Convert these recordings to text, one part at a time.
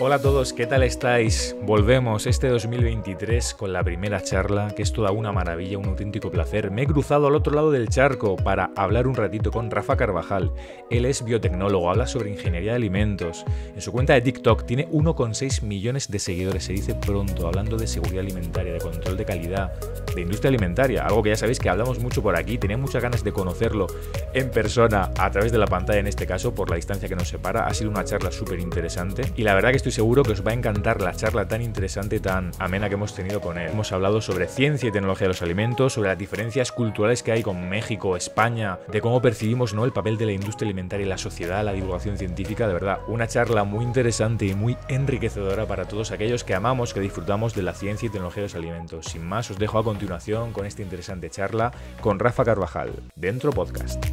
Hola a todos, ¿qué tal estáis? Volvemos este 2023 con la primera charla, que es toda una maravilla, un auténtico placer. Me he cruzado al otro lado del charco para hablar un ratito con Rafa Carvajal. Él es biotecnólogo, habla sobre ingeniería de alimentos. En su cuenta de TikTok tiene 1,6 millones de seguidores, se dice pronto, hablando de seguridad alimentaria, de control de calidad, de industria alimentaria, algo que ya sabéis que hablamos mucho por aquí. Tenía muchas ganas de conocerlo en persona, a través de la pantalla en este caso, por la distancia que nos separa. Ha sido una charla súper interesante y la verdad que estoy estoy seguro que os va a encantar la charla tan interesante, tan amena que hemos tenido con él. Hemos hablado sobre ciencia y tecnología de los alimentos, sobre las diferencias culturales que hay con México, España, de cómo percibimos ¿no? el papel de la industria alimentaria y la sociedad, la divulgación científica, de verdad, una charla muy interesante y muy enriquecedora para todos aquellos que amamos, que disfrutamos de la ciencia y tecnología de los alimentos. Sin más, os dejo a continuación con esta interesante charla con Rafa Carvajal, dentro podcast.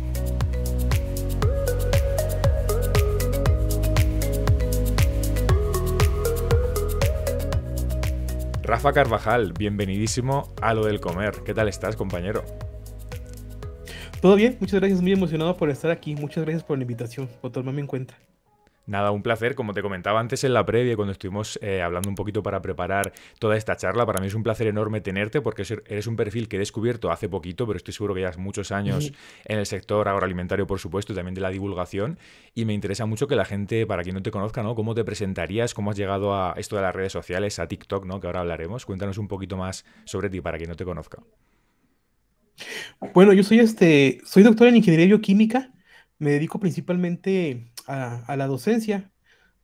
Rafa Carvajal, bienvenidísimo a lo del comer. ¿Qué tal estás, compañero? Todo bien, muchas gracias, muy emocionado por estar aquí. Muchas gracias por la invitación, por tomarme en cuenta. Nada, un placer. Como te comentaba antes en la previa, cuando estuvimos eh, hablando un poquito para preparar toda esta charla, para mí es un placer enorme tenerte porque eres un perfil que he descubierto hace poquito, pero estoy seguro que llevas muchos años en el sector agroalimentario, por supuesto, y también de la divulgación. Y me interesa mucho que la gente, para quien no te conozca, ¿no? ¿Cómo te presentarías? ¿Cómo has llegado a esto de las redes sociales, a TikTok, ¿no? Que ahora hablaremos. Cuéntanos un poquito más sobre ti para quien no te conozca. Bueno, yo soy este, soy doctor en ingeniería bioquímica. Me dedico principalmente a, la docencia.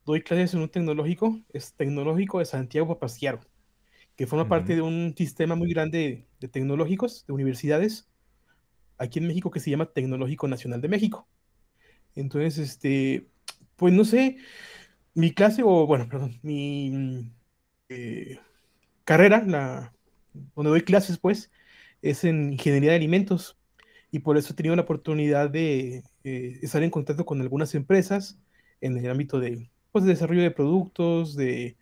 Doy clases en un tecnológico, es tecnológico de Santiago Papastiaro, que forma parte de un sistema muy grande de tecnológicos, de universidades, aquí en México que se llama Tecnológico Nacional de México. Entonces, este, pues no sé, mi clase, o bueno, perdón, mi eh, carrera, la, donde doy clases, pues, es en ingeniería de alimentos y por eso he tenido la oportunidad de eh, estar en contacto con algunas empresas en el ámbito de, pues, desarrollo de productos, de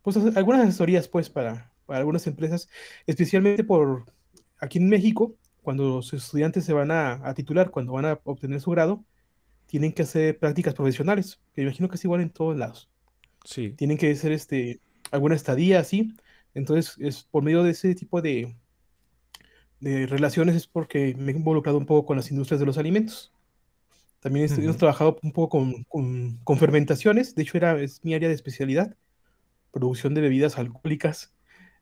pues, algunas asesorías pues, para, algunas empresas, especialmente por aquí en México, cuando los estudiantes se van a, titular, cuando van a obtener su grado, tienen que hacer prácticas profesionales, que imagino que es igual en todos lados. Sí. Tienen que hacer este, alguna estadía así. Entonces, es por medio de ese tipo de, de relaciones es porque me he involucrado un poco con las industrias de los alimentos. También hemos trabajado un poco con, fermentaciones, de hecho era, es mi área de especialidad, producción de bebidas alcohólicas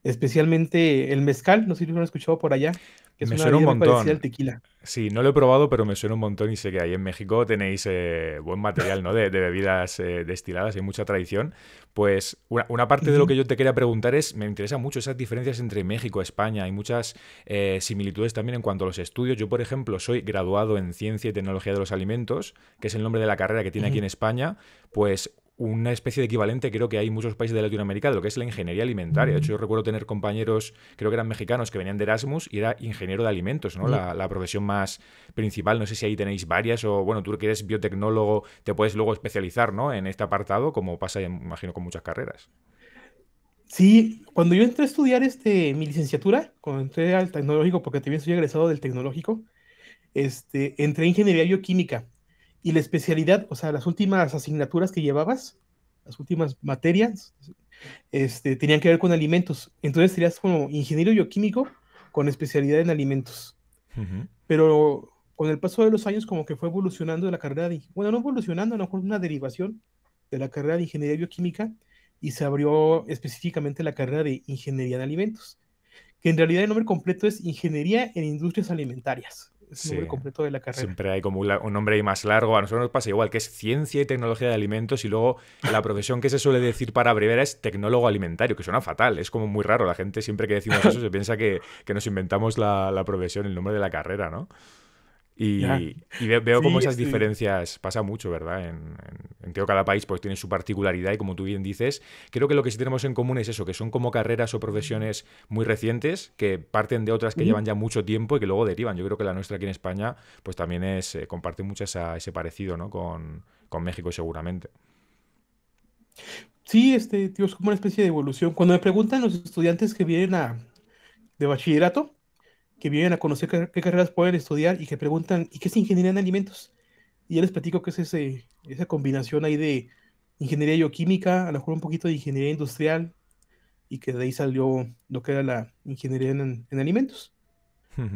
especialmente el mezcal, no sé si lo han escuchado por allá. Que me suena un montón. tequila. Sí, no lo he probado, pero me suena un montón y sé que ahí en México tenéis eh, buen material ¿no? de, bebidas eh, destiladas y mucha tradición. Pues una, parte de lo que yo te quería preguntar es, me interesa mucho esas diferencias entre México, y España, hay muchas eh, similitudes también en cuanto a los estudios. Yo, por ejemplo, soy graduado en Ciencia y Tecnología de los Alimentos, que es el nombre de la carrera que tiene aquí en España. Pues una especie de equivalente creo que hay muchos países de Latinoamérica de lo que es la ingeniería alimentaria. De hecho, yo recuerdo tener compañeros, creo que eran mexicanos, que venían de Erasmus y era ingeniero de alimentos, ¿no? La, profesión más principal. No sé si ahí tenéis varias o, bueno, tú que eres biotecnólogo, te puedes luego especializar, ¿no? En este apartado, como pasa, imagino, con muchas carreras. Sí, cuando yo entré a estudiar este, mi licenciatura, cuando entré al tecnológico, porque también soy egresado del tecnológico, este, entré en ingeniería bioquímica y la especialidad, o sea, las últimas asignaturas que llevabas, las últimas materias, este, tenían que ver con alimentos. Entonces serías como ingeniero bioquímico con especialidad en alimentos. Pero con el paso de los años como que fue evolucionando la carrera de, bueno, no evolucionando, a lo mejor una derivación de la carrera de ingeniería bioquímica y se abrió específicamente la carrera de ingeniería de alimentos, que en realidad el nombre completo es Ingeniería en Industrias Alimentarias. Sí, Siempre hay como un, nombre ahí más largo. A nosotros nos pasa igual, que es ciencia y tecnología de alimentos y luego la profesión que se suele decir para abreviar es tecnólogo alimentario, que suena fatal. Es como muy raro. La gente siempre que decimos eso se piensa que, nos inventamos la, la profesión, el nombre de la carrera, ¿no? Y, veo como esas diferencias pasa mucho, ¿verdad? En, en, cada país pues tiene su particularidad y como tú bien dices, creo que lo que sí tenemos en común es eso, que son como carreras o profesiones muy recientes que parten de otras que llevan ya mucho tiempo y que luego derivan. Yo creo que la nuestra aquí en España pues también es, eh, comparte mucho ese parecido, ¿no? Con, con México seguramente. Sí, este, tío, es como una especie de evolución. Cuando me preguntan los estudiantes que vienen a, de bachillerato, que vienen a conocer qué, carreras pueden estudiar y que preguntan, ¿y qué es ingeniería en alimentos? Y ya les platico que es esa combinación ahí de ingeniería bioquímica, a lo mejor un poquito de ingeniería industrial, y que de ahí salió lo que era la ingeniería en, en alimentos.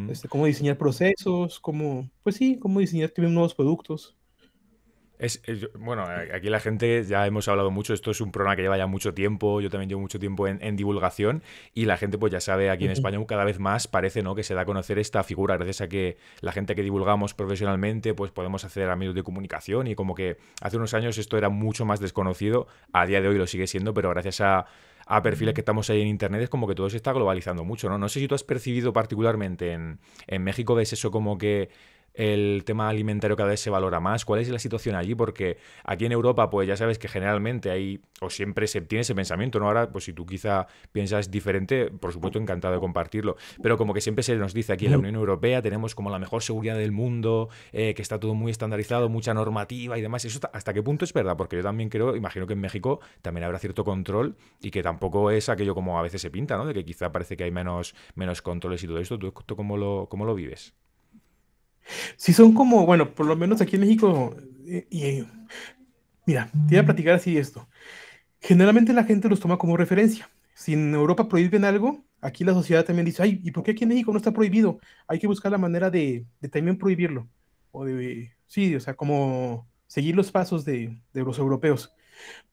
Este, cómo diseñar procesos, cómo, pues sí, cómo diseñar nuevos productos. Es, bueno, aquí la gente ya hemos hablado mucho, esto es un programa que lleva ya mucho tiempo, yo también llevo mucho tiempo en, divulgación y la gente pues ya sabe aquí en España cada vez más parece ¿no? que se da a conocer esta figura gracias a que la gente que divulgamos profesionalmente pues podemos acceder a medios de comunicación y como que hace unos años esto era mucho más desconocido, a día de hoy lo sigue siendo, pero gracias a, perfiles que estamos ahí en Internet es como que todo se está globalizando mucho, ¿no? No sé si tú has percibido particularmente en, en México, ves eso como que el tema alimentario cada vez se valora más? ¿Cuál es la situación allí? Porque aquí en Europa, pues ya sabes que generalmente hay, o siempre se tiene ese pensamiento, ¿no? Ahora, pues si tú quizá piensas diferente, por supuesto, encantado de compartirlo. Pero como que siempre se nos dice aquí en la Unión Europea, tenemos como la mejor seguridad del mundo, eh, que está todo muy estandarizado, mucha normativa y demás. ¿Eso hasta qué punto es verdad? Porque yo también creo, imagino que en México también habrá cierto control y que tampoco es aquello como a veces se pinta, ¿no? De que quizá parece que hay menos, menos controles y todo esto. ¿Tú, tú cómo, lo, cómo lo vives? Si son como, bueno, por lo menos aquí en México, eh, y, eh, mira, te voy a platicar así esto. Generalmente la gente los toma como referencia. Si en Europa prohíben algo, aquí la sociedad también dice, ay, ¿y por qué aquí en México no está prohibido? Hay que buscar la manera de, también prohibirlo. O de, sí, o sea, como seguir los pasos de, los europeos.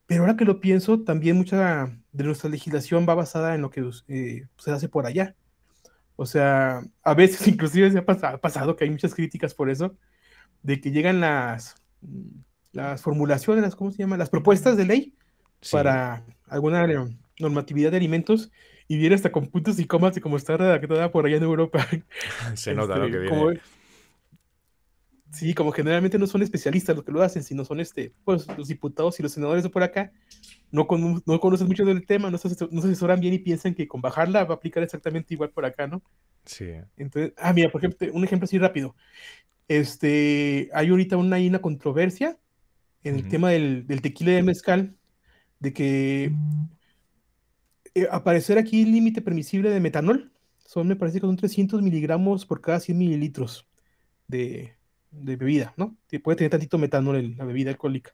Pero ahora que lo pienso, también mucha de nuestra legislación va basada en lo que eh, se hace por allá. O sea, a veces inclusive se ha, pasado que hay muchas críticas por eso, de que llegan las, las formulaciones, ¿cómo se llama? Las propuestas de ley para alguna normatividad de alimentos y viene hasta con puntos y comas y como está redactada por allá en Europa. Se nota este, que viene. sí, como generalmente no son especialistas los que lo hacen, sino son este, pues, los diputados y los senadores de por acá, no, con, no conoces mucho del tema, no se, no se asesoran bien y piensan que con bajarla va a aplicar exactamente igual por acá, ¿no? Sí. Entonces, ah, mira, por ejemplo, un ejemplo así rápido. Este, hay ahorita una, controversia en el tema del, del, tequila de mezcal, de que eh, aparecer aquí el límite permisible de metanol son, me parece que son 300 miligramos por cada 100 mililitros de, de bebida, ¿no? puede tener tantito metanol en la bebida alcohólica.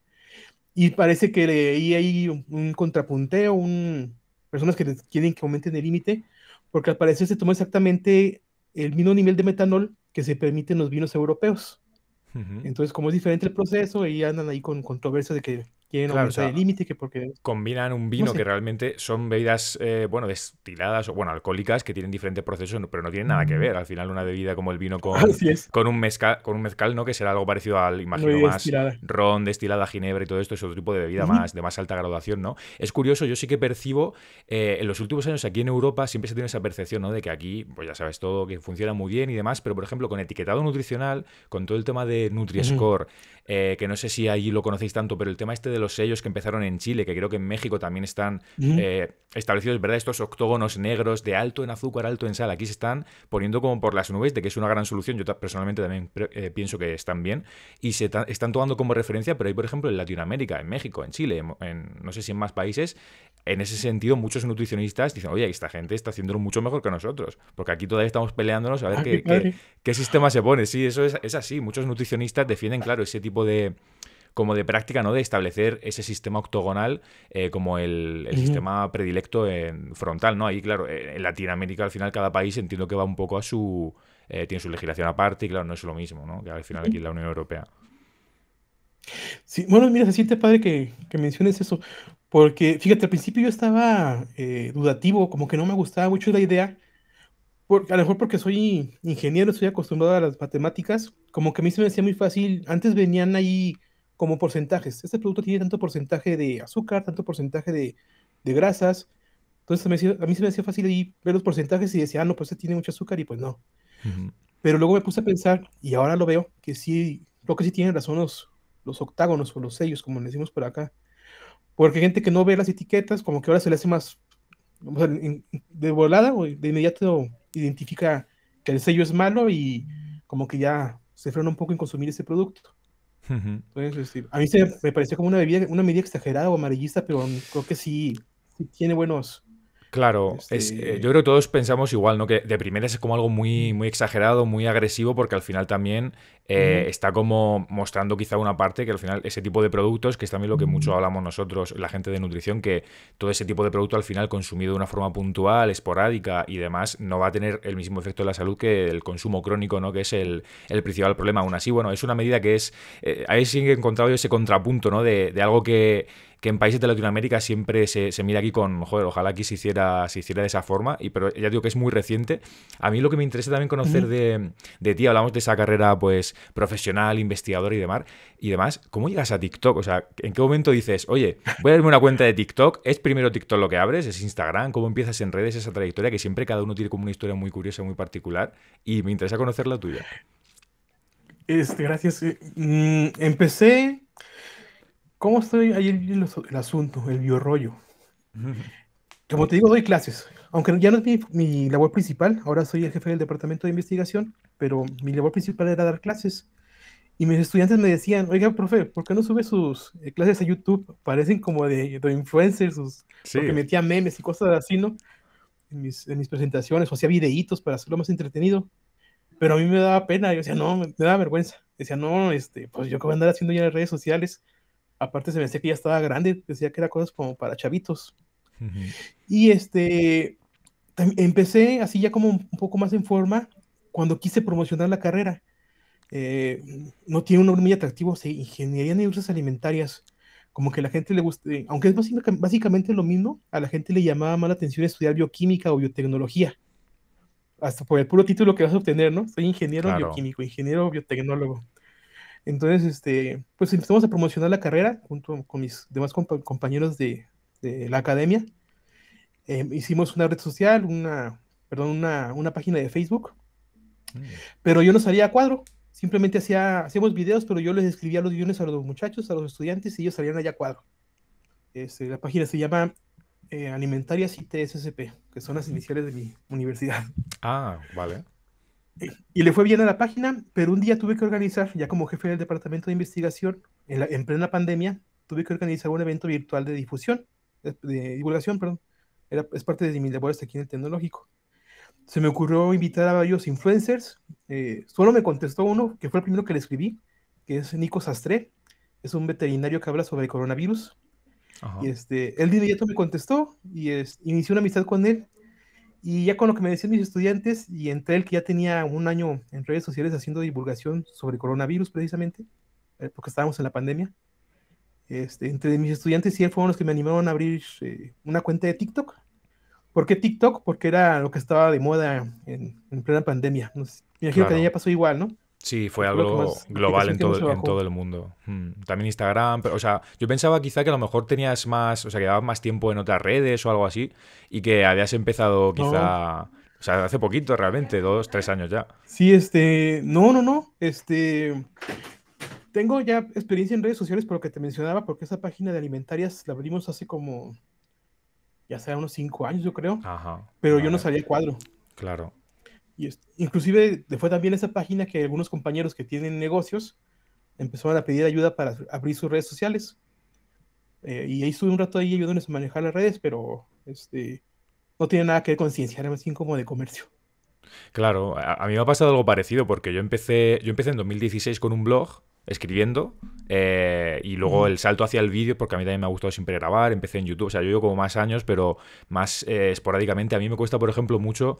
Y parece que ahí hay un, contrapunteo, un, personas que quieren que aumenten el límite, porque al parecer se toma exactamente el mismo nivel de metanol que se permite en los vinos europeos. Entonces, como es diferente el proceso, ahí andan ahí con controversia de que tienen límite, que porque... Combinan un vino que realmente son bebidas, eh, bueno, destiladas o, bueno, alcohólicas que tienen diferentes procesos, pero no tienen nada que mm. ver. Al final una bebida como el vino con, con, un, mezcal, con un mezcal, ¿no? Que será algo parecido al, imagino, más ron, destilada, ginebra y todo esto, es otro tipo de bebida más de más alta graduación, ¿no? Es curioso, yo sí que percibo, eh, en los últimos años aquí en Europa siempre se tiene esa percepción, ¿no? De que aquí, pues ya sabes todo, que funciona muy bien y demás, pero por ejemplo con etiquetado nutricional, con todo el tema de Nutri-Score, eh, que no sé si ahí lo conocéis tanto, pero el tema este de los sellos que empezaron en Chile, que creo que en México también están eh, establecidos, ¿verdad? Estos octógonos negros de alto en azúcar, alto en sal. Aquí se están poniendo como por las nubes de que es una gran solución. Yo personalmente también eh, pienso que están bien. Y se están tomando como referencia, pero hay, por ejemplo, en Latinoamérica, en México, en Chile, en, no sé si en más países, en ese sentido, muchos nutricionistas dicen, oye, esta gente está haciéndolo mucho mejor que nosotros, porque aquí todavía estamos peleándonos a ver qué, sistema se pone. Sí, eso es así. Muchos nutricionistas defienden, claro, ese tipo de, como de práctica, ¿no? De establecer ese sistema octogonal eh, como el, sistema predilecto en frontal, ¿no? Ahí, claro, eh, en Latinoamérica al final cada país entiendo que va un poco a su... Eh, tiene su legislación aparte y claro, no es lo mismo, ¿no? Que al final aquí en la Unión Europea. Sí, bueno, mira, se siente padre que, que menciones eso, porque fíjate, al principio yo estaba dudativo, como que no me gustaba mucho la idea, porque, a lo mejor porque soy ingeniero, estoy acostumbrado a las matemáticas, como que a mí se me hacía muy fácil, antes venían ahí como porcentajes. Este producto tiene tanto porcentaje de azúcar, tanto porcentaje de, grasas. Entonces a mí, se me hacía fácil ahí ver los porcentajes y decía, ah, no, pues este tiene mucho azúcar y pues no. Pero luego me puse a pensar, y ahora lo veo, que sí, creo que sí tienen razón los, los octágonos o los sellos, como le decimos por acá. Porque gente que no ve las etiquetas, como que ahora se le hace más de volada o de inmediato identifica que el sello es malo y como que ya se frena un poco en consumir ese producto a mí me pareció como una bebida, una medida exagerada o amarillista, pero creo que sí, tiene buenos. Claro, este, eh, yo creo que todos pensamos igual, ¿no? Que de primeras es como algo muy, muy exagerado, muy agresivo, porque al final también eh, está como mostrando quizá una parte que al final ese tipo de productos, que es también lo que mucho hablamos nosotros, la gente de nutrición, que todo ese tipo de producto al final consumido de una forma puntual, esporádica y demás, no va a tener el mismo efecto en la salud que el consumo crónico, ¿no? Que es el, principal problema. Aún así, bueno, es una medida que es. Eh, ahí sí que he encontrado ese contrapunto, ¿no? De, de algo que en países de Latinoamérica siempre se, se, mira aquí con, joder, ojalá aquí se hiciera, se hiciera de esa forma, y, pero ya digo que es muy reciente. A mí lo que me interesa también conocer de, de ti, hablamos de esa carrera pues profesional, investigador y demás, y demás, ¿cómo llegas a TikTok? O sea, ¿en qué momento dices, oye, voy a darme una cuenta de TikTok? ¿Es primero TikTok lo que abres? ¿Es Instagram? ¿Cómo empiezas en redes esa trayectoria que siempre cada uno tiene como una historia muy curiosa, muy particular? Y me interesa conocer la tuya. gracias. Eh, mm, empecé. ¿Cómo estoy ahí el, el asunto, el biorrollo? Como te digo, doy clases aunque ya no es mi, labor principal, ahora soy el jefe del departamento de investigación, pero mi labor principal era dar clases. Y mis estudiantes me decían, oiga, profe, ¿por qué no sube sus eh, clases a YouTube? Parecen como de, de influencers, sus, metía memes y cosas así, ¿no? En mis, presentaciones, o hacía videitos para hacerlo más entretenido. Pero a mí me daba pena, yo decía, no, me, da vergüenza. Decía, no, este, pues yo que voy andar haciendo ya en las redes sociales. Aparte se me decía que ya estaba grande, decía que era cosas como para chavitos. Y este, empecé así ya como un poco más en forma cuando quise promocionar la carrera. Eh, no tiene un nombre muy atractivo, se ingeniería en industrias alimentarias. Como que la gente le guste, aunque es básicamente lo mismo, a la gente le llamaba más atención estudiar bioquímica o biotecnología. Hasta por el puro título que vas a obtener, ¿no? Soy ingeniero bioquímico, ingeniero biotecnólogo. Entonces, este, pues empezamos a promocionar la carrera junto con mis demás compañeros de, de la academia. Em, hicimos una red social, una, perdón, una, una página de Facebook, mm. pero yo no salía a cuadro, simplemente hacía, hacíamos videos, pero yo les escribía los guiones a los muchachos, a los estudiantes, y ellos salían allá a cuadro. Este, la página se llama eh, Alimentarias y ITSSP, que son las iniciales de mi universidad. Ah, vale. Eh, y le fue bien a la página, pero un día tuve que organizar, ya como jefe del departamento de investigación, en plena pandemia, tuve que organizar un evento virtual de difusión de, divulgación, perdón, es parte de mis labores aquí en el tecnológico. Se me ocurrió invitar a varios influencers, eh, solo me contestó uno, que fue el primero que le escribí, que es Nico Sastre, es un veterinario que habla sobre el coronavirus. Y este, él de me contestó y es, inició una amistad con él. Y ya con lo que me decían mis estudiantes, y entre él que ya tenía un año en redes sociales haciendo divulgación sobre coronavirus precisamente, eh, porque estábamos en la pandemia, este, entre mis estudiantes sí fueron los que me animaron a abrir eh, una cuenta de TikTok. ¿Por qué TikTok? Porque era lo que estaba de moda en, plena pandemia. me imagino que ya pasó igual, ¿no? Sí, fue algo global en todo, en todo, el mundo. Mm, también Instagram, pero, o sea, yo pensaba quizá que a lo mejor tenías más, o sea, que más tiempo en otras redes o algo así, y que habías empezado quizá, o sea, hace poquito realmente, dos, tres años ya. Sí, este, no, no, no, este, tengo ya experiencia en redes sociales por lo que te mencionaba, porque esa página de alimentarias la abrimos hace como, ya sea unos cinco años, yo creo. Ajá. Pero yo no sabía el cuadro. Claro. Y inclusive fue también esa página que algunos compañeros que tienen negocios empezaron a pedir ayuda para abrir sus redes sociales. Eh, y ahí estuve un rato ahí ayudándoles a manejar las redes, pero este, no tiene nada que ver con ciencia, era más bien como de comercio. Claro, a, mí me ha pasado algo parecido porque yo empecé, yo empecé en 2016 con un blog escribiendo eh, y luego el salto hacia el vídeo, porque a mí también me ha gustado siempre grabar, empecé en YouTube, o sea, yo llevo como más años, pero más eh, esporádicamente. A mí me cuesta, por ejemplo, mucho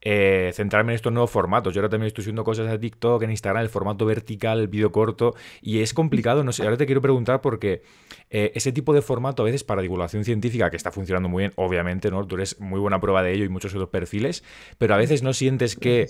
eh, centrarme en estos nuevos formatos. Yo ahora también estoy subiendo cosas a TikTok, en Instagram, el formato vertical, el vídeo corto, y es complicado, no sé, ahora te quiero preguntar porque ese tipo de formato a veces para divulgación científica, que está funcionando muy bien, obviamente, ¿no? Tú eres muy buena prueba de ello y muchos otros perfiles, pero a veces no sientes que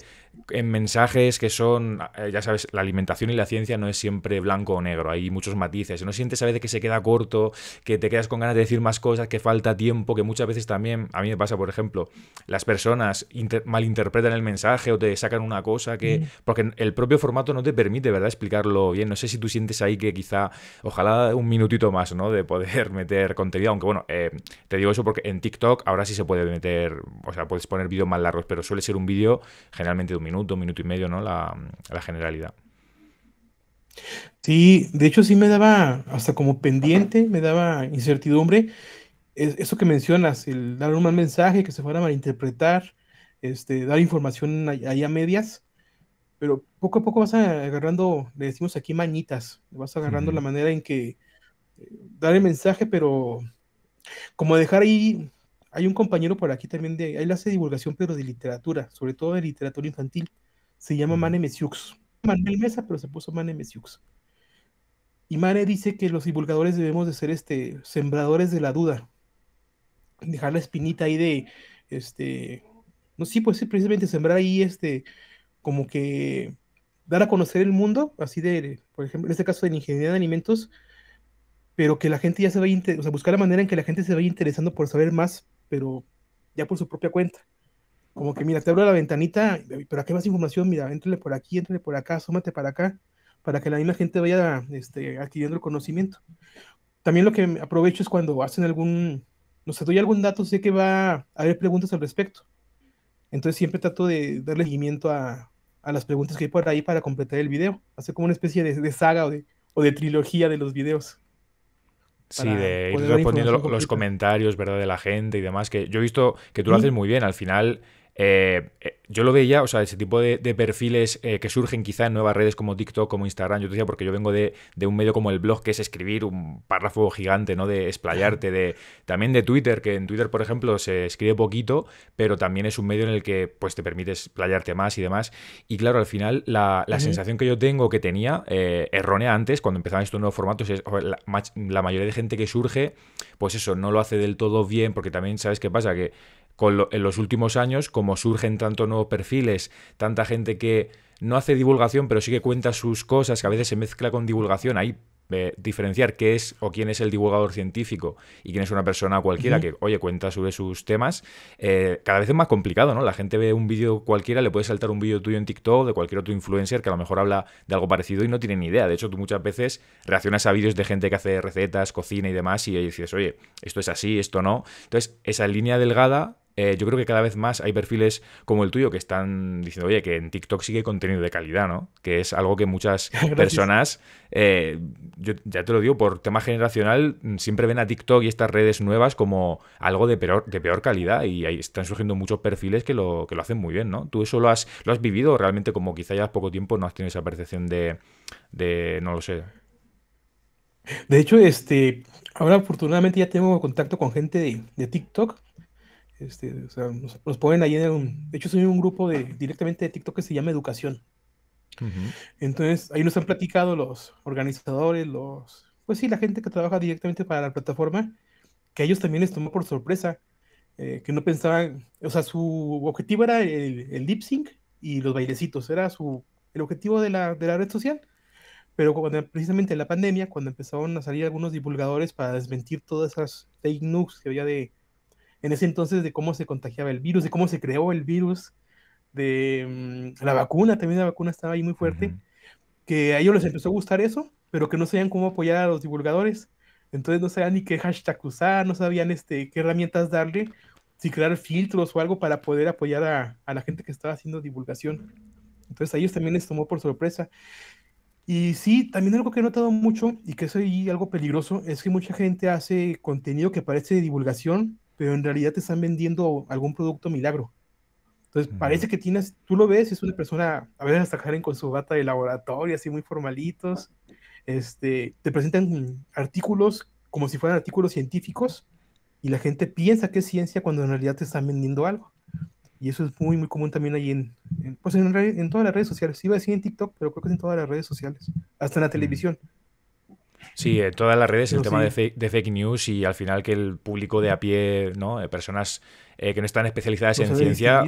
en mensajes que son, ya sabes, la alimentación y la ciencia no es siempre blanco o negro hay muchos matices. No sientes a veces que se queda corto, que te quedas con ganas de decir más cosas, que falta tiempo, que muchas veces también, a mí me pasa, por ejemplo, las personas malinterpretan el mensaje o te sacan una cosa que. Mm. Porque el propio formato no te permite, ¿verdad?, explicarlo bien. No sé si tú sientes ahí que quizá, ojalá un minutito más, ¿no?, de poder meter contenido. Aunque bueno, eh, te digo eso porque en TikTok ahora sí se puede meter, o sea, puedes poner vídeos más largos, pero suele ser un vídeo generalmente de un minuto, un minuto y medio, ¿no?, la generalidad. Sí, de hecho sí me daba hasta como pendiente, me daba incertidumbre. eso que mencionas, el dar un mal mensaje, que se fuera a malinterpretar, este, dar información ahí a medias, pero poco a poco vas agarrando, le decimos aquí mañitas vas agarrando la manera en que eh, dar el mensaje, pero como dejar ahí, hay un compañero por aquí también, de, él hace divulgación, pero de literatura, sobre todo de literatura infantil, se llama Mane Mesiux Manuel Mesa, pero se puso Mane Mesiux. Y Mane dice que los divulgadores debemos de ser este, sembradores de la duda. Dejar la espinita ahí de, este, no sí, pues sí, precisamente sembrar ahí, este, como que dar a conocer el mundo, así de, por ejemplo, en este caso de la ingeniería de alimentos, pero que la gente ya se vaya, o sea, buscar la manera en que la gente se vaya interesando por saber más, pero ya por su propia cuenta como que mira, te abro la ventanita, pero qué más información, mira, entrele por aquí, entrele por acá, súmate para acá, para que la misma gente vaya este, adquiriendo el conocimiento. También lo que aprovecho es cuando hacen algún, no sé, doy algún dato, sé que va a haber preguntas al respecto. Entonces siempre trato de darle seguimiento a, a las preguntas que hay por ahí para completar el video. Hacer como una especie de, saga o de, o de trilogía de los videos. Sí, de ir respondiendo los comentarios, ¿verdad? De la gente y demás, que yo he visto que tú lo haces muy bien. Al final, eh, eh, yo lo veía, o sea, ese tipo de, perfiles eh, que surgen quizá en nuevas redes como TikTok, como Instagram, yo te decía, porque yo vengo de, un medio como el blog, que es escribir un párrafo gigante, ¿no? De explayarte, de. También de Twitter, que en Twitter, por ejemplo, se escribe poquito, pero también es un medio en el que pues te permite explayarte más y demás. Y claro, al final, la, sensación que yo tengo que tenía, errónea antes, cuando empezaban estos nuevos formatos, es la, la mayoría de gente que surge, pues eso, no lo hace del todo bien, porque también, ¿sabes qué pasa? Que con en los últimos años, como surgen tantos nuevos perfiles, tanta gente que no hace divulgación, pero sí que cuenta sus cosas, que a veces se mezcla con divulgación, ahí eh, diferenciar qué es o quién es el divulgador científico y quién es una persona cualquiera que, oye, cuenta sobre sus temas, eh, cada vez es más complicado, ¿no? La gente ve un vídeo cualquiera, le puede saltar un vídeo tuyo en TikTok de cualquier otro influencer que a lo mejor habla de algo parecido y no tiene ni idea. De hecho, tú muchas veces reaccionas a vídeos de gente que hace recetas, cocina y demás y dices, oye, esto es así, esto no. Entonces, esa línea delgada eh, yo creo que cada vez más hay perfiles como el tuyo que están diciendo, oye, que en TikTok sigue contenido de calidad, ¿no? Que es algo que muchas personas, eh, yo ya te lo digo, por tema generacional, mm, siempre ven a TikTok y estas redes nuevas como algo de peor, de peor calidad y ahí están surgiendo muchos perfiles que lo, que lo hacen muy bien, ¿no? ¿Tú eso lo has, vivido realmente como quizá hace poco tiempo no has tenido esa percepción de, de no lo sé? De hecho, este, ahora afortunadamente ya tengo contacto con gente de, de TikTok este, o sea, nos, ponen ahí en un, de hecho soy un grupo de, directamente de TikTok que se llama Educación. Entonces, ahí nos han platicado los organizadores, los, pues sí, la gente que trabaja directamente para la plataforma, que a ellos también les tomó por sorpresa, eh, que no pensaban, o sea, su objetivo era el, el sync y los bailecitos, era su, el objetivo de la, de la red social, pero cuando, precisamente en la pandemia, cuando empezaron a salir algunos divulgadores para desmentir todas esas fake news que había de, en ese entonces de cómo se contagiaba el virus, de cómo se creó el virus, de mm, la vacuna, también la vacuna estaba ahí muy fuerte, que a ellos les empezó a gustar eso, pero que no sabían cómo apoyar a los divulgadores. Entonces no sabían ni qué hashtag usar, no sabían este, qué herramientas darle, si crear filtros o algo para poder apoyar a, a la gente que estaba haciendo divulgación. Entonces a ellos también les tomó por sorpresa. Y sí, también algo que he notado mucho y que es algo peligroso es que mucha gente hace contenido que parece de divulgación, pero en realidad te están vendiendo algún producto milagro. Entonces parece que tienes, tú lo ves, es una persona, a veces hasta en con su bata de laboratorio, así muy formalitos, este, te presentan artículos como si fueran artículos científicos y la gente piensa que es ciencia cuando en realidad te están vendiendo algo. Y eso es muy, muy común también ahí en, pues en, todas las redes sociales. Iba a decir en TikTok, pero creo que es en todas las redes sociales, hasta en la televisión. Sí, en eh, todas las redes, el tema de, fake, news y al final que el público de a pie, ¿no? Eh, personas eh, que no están especializadas pues en ciencia,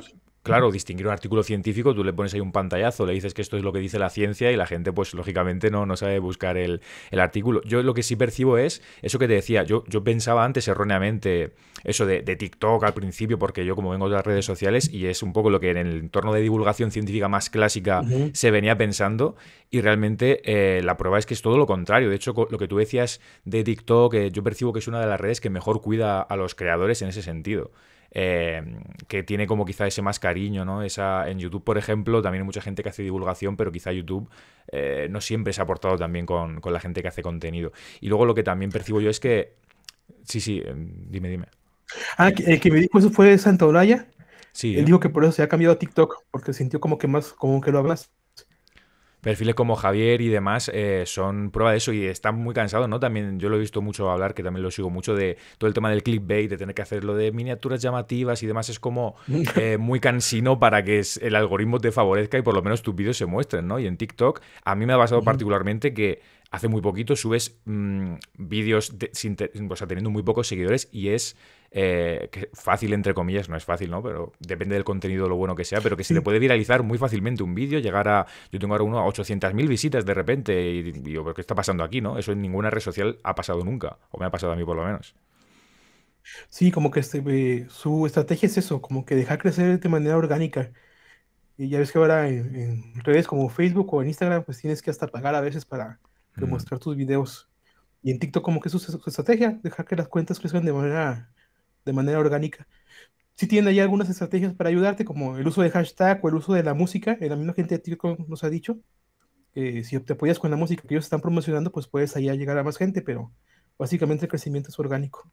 Claro, distinguir un artículo científico, tú le pones ahí un pantallazo, le dices que esto es lo que dice la ciencia y la gente, pues lógicamente, no, no sabe buscar el, artículo. Yo lo que sí percibo es eso que te decía, yo, yo pensaba antes erróneamente eso de, TikTok al principio, porque yo como vengo de las redes sociales y es un poco lo que en el entorno de divulgación científica más clásica se venía pensando y realmente eh, la prueba es que es todo lo contrario. De hecho, lo que tú decías de TikTok, eh, yo percibo que es una de las redes que mejor cuida a los creadores en ese sentido. Eh, que tiene como quizá ese más cariño, ¿no? Esa, en YouTube, por ejemplo, también hay mucha gente que hace divulgación, pero quizá YouTube eh, no siempre se ha aportado también con, con la gente que hace contenido. Y luego lo que también percibo yo es que... Sí, sí, em, dime, dime. Ah, el que me dijo eso fue Santa Olaya. Sí. Él dijo que por eso se ha cambiado a TikTok, porque sintió como que más, como que lo hablas perfiles como Javier y demás eh, son prueba de eso y están muy cansados, ¿no? También yo lo he visto mucho hablar, que también lo sigo mucho, de todo el tema del clickbait, de tener que hacerlo de miniaturas llamativas y demás. Es como eh, muy cansino para que el algoritmo te favorezca y por lo menos tus vídeos se muestren, ¿no? Y en TikTok a mí me ha pasado particularmente que hace muy poquito subes mm, vídeos o sea, teniendo muy pocos seguidores y es eh, que fácil entre comillas, no es fácil, ¿no? Pero depende del contenido, lo bueno que sea, pero que si le puede viralizar muy fácilmente un vídeo, llegar a, yo tengo ahora uno a 800.000 visitas de repente y digo, ¿qué está pasando aquí, no? Eso en ninguna red social ha pasado nunca, o me ha pasado a mí por lo menos. Sí, como que este, eh, su estrategia es eso, como que dejar crecer de manera orgánica. Y ya ves que ahora en, redes como Facebook o en Instagram, pues tienes que hasta pagar a veces para mm. mostrar tus videos. Y en TikTok como que es su estrategia, dejar que las cuentas crezcan de manera de manera orgánica. Sí tiene ahí algunas estrategias para ayudarte, como el uso de hashtag o el uso de la música. La misma gente de nos ha dicho que si te apoyas con la música que ellos están promocionando, pues puedes ahí llegar a más gente, pero básicamente el crecimiento es orgánico.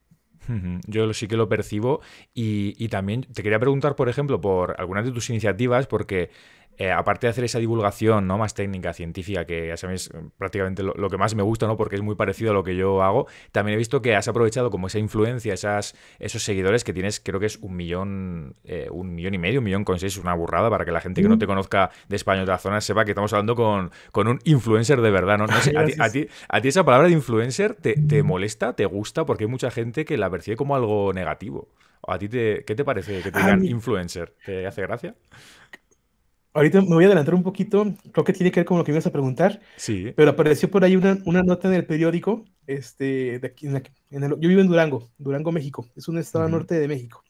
Yo sí que lo percibo y, y, también te quería preguntar, por ejemplo, por algunas de tus iniciativas, porque eh, aparte de hacer esa divulgación ¿no? más técnica, científica, que ya sabéis eh, prácticamente lo, que más me gusta, ¿no? porque es muy parecido a lo que yo hago, también he visto que has aprovechado como esa influencia, esas, esos seguidores que tienes, creo que es un millón, eh, un millón y medio, un millón con seis, es una burrada para que la gente que no te conozca de España de la zona sepa que estamos hablando con, con un influencer de verdad. ¿no? a, ti, esa palabra de influencer te, molesta, te gusta, porque hay mucha gente que la percibe como algo negativo. ¿A ti te, qué te parece que te digan influencer? ¿Te hace gracia? ahorita me voy a adelantar un poquito, creo que tiene que ver con lo que ibas a preguntar. Sí. Pero apareció por ahí una, nota en el periódico, este, de aquí, yo vivo en Durango, Durango, México, es un estado norte de México,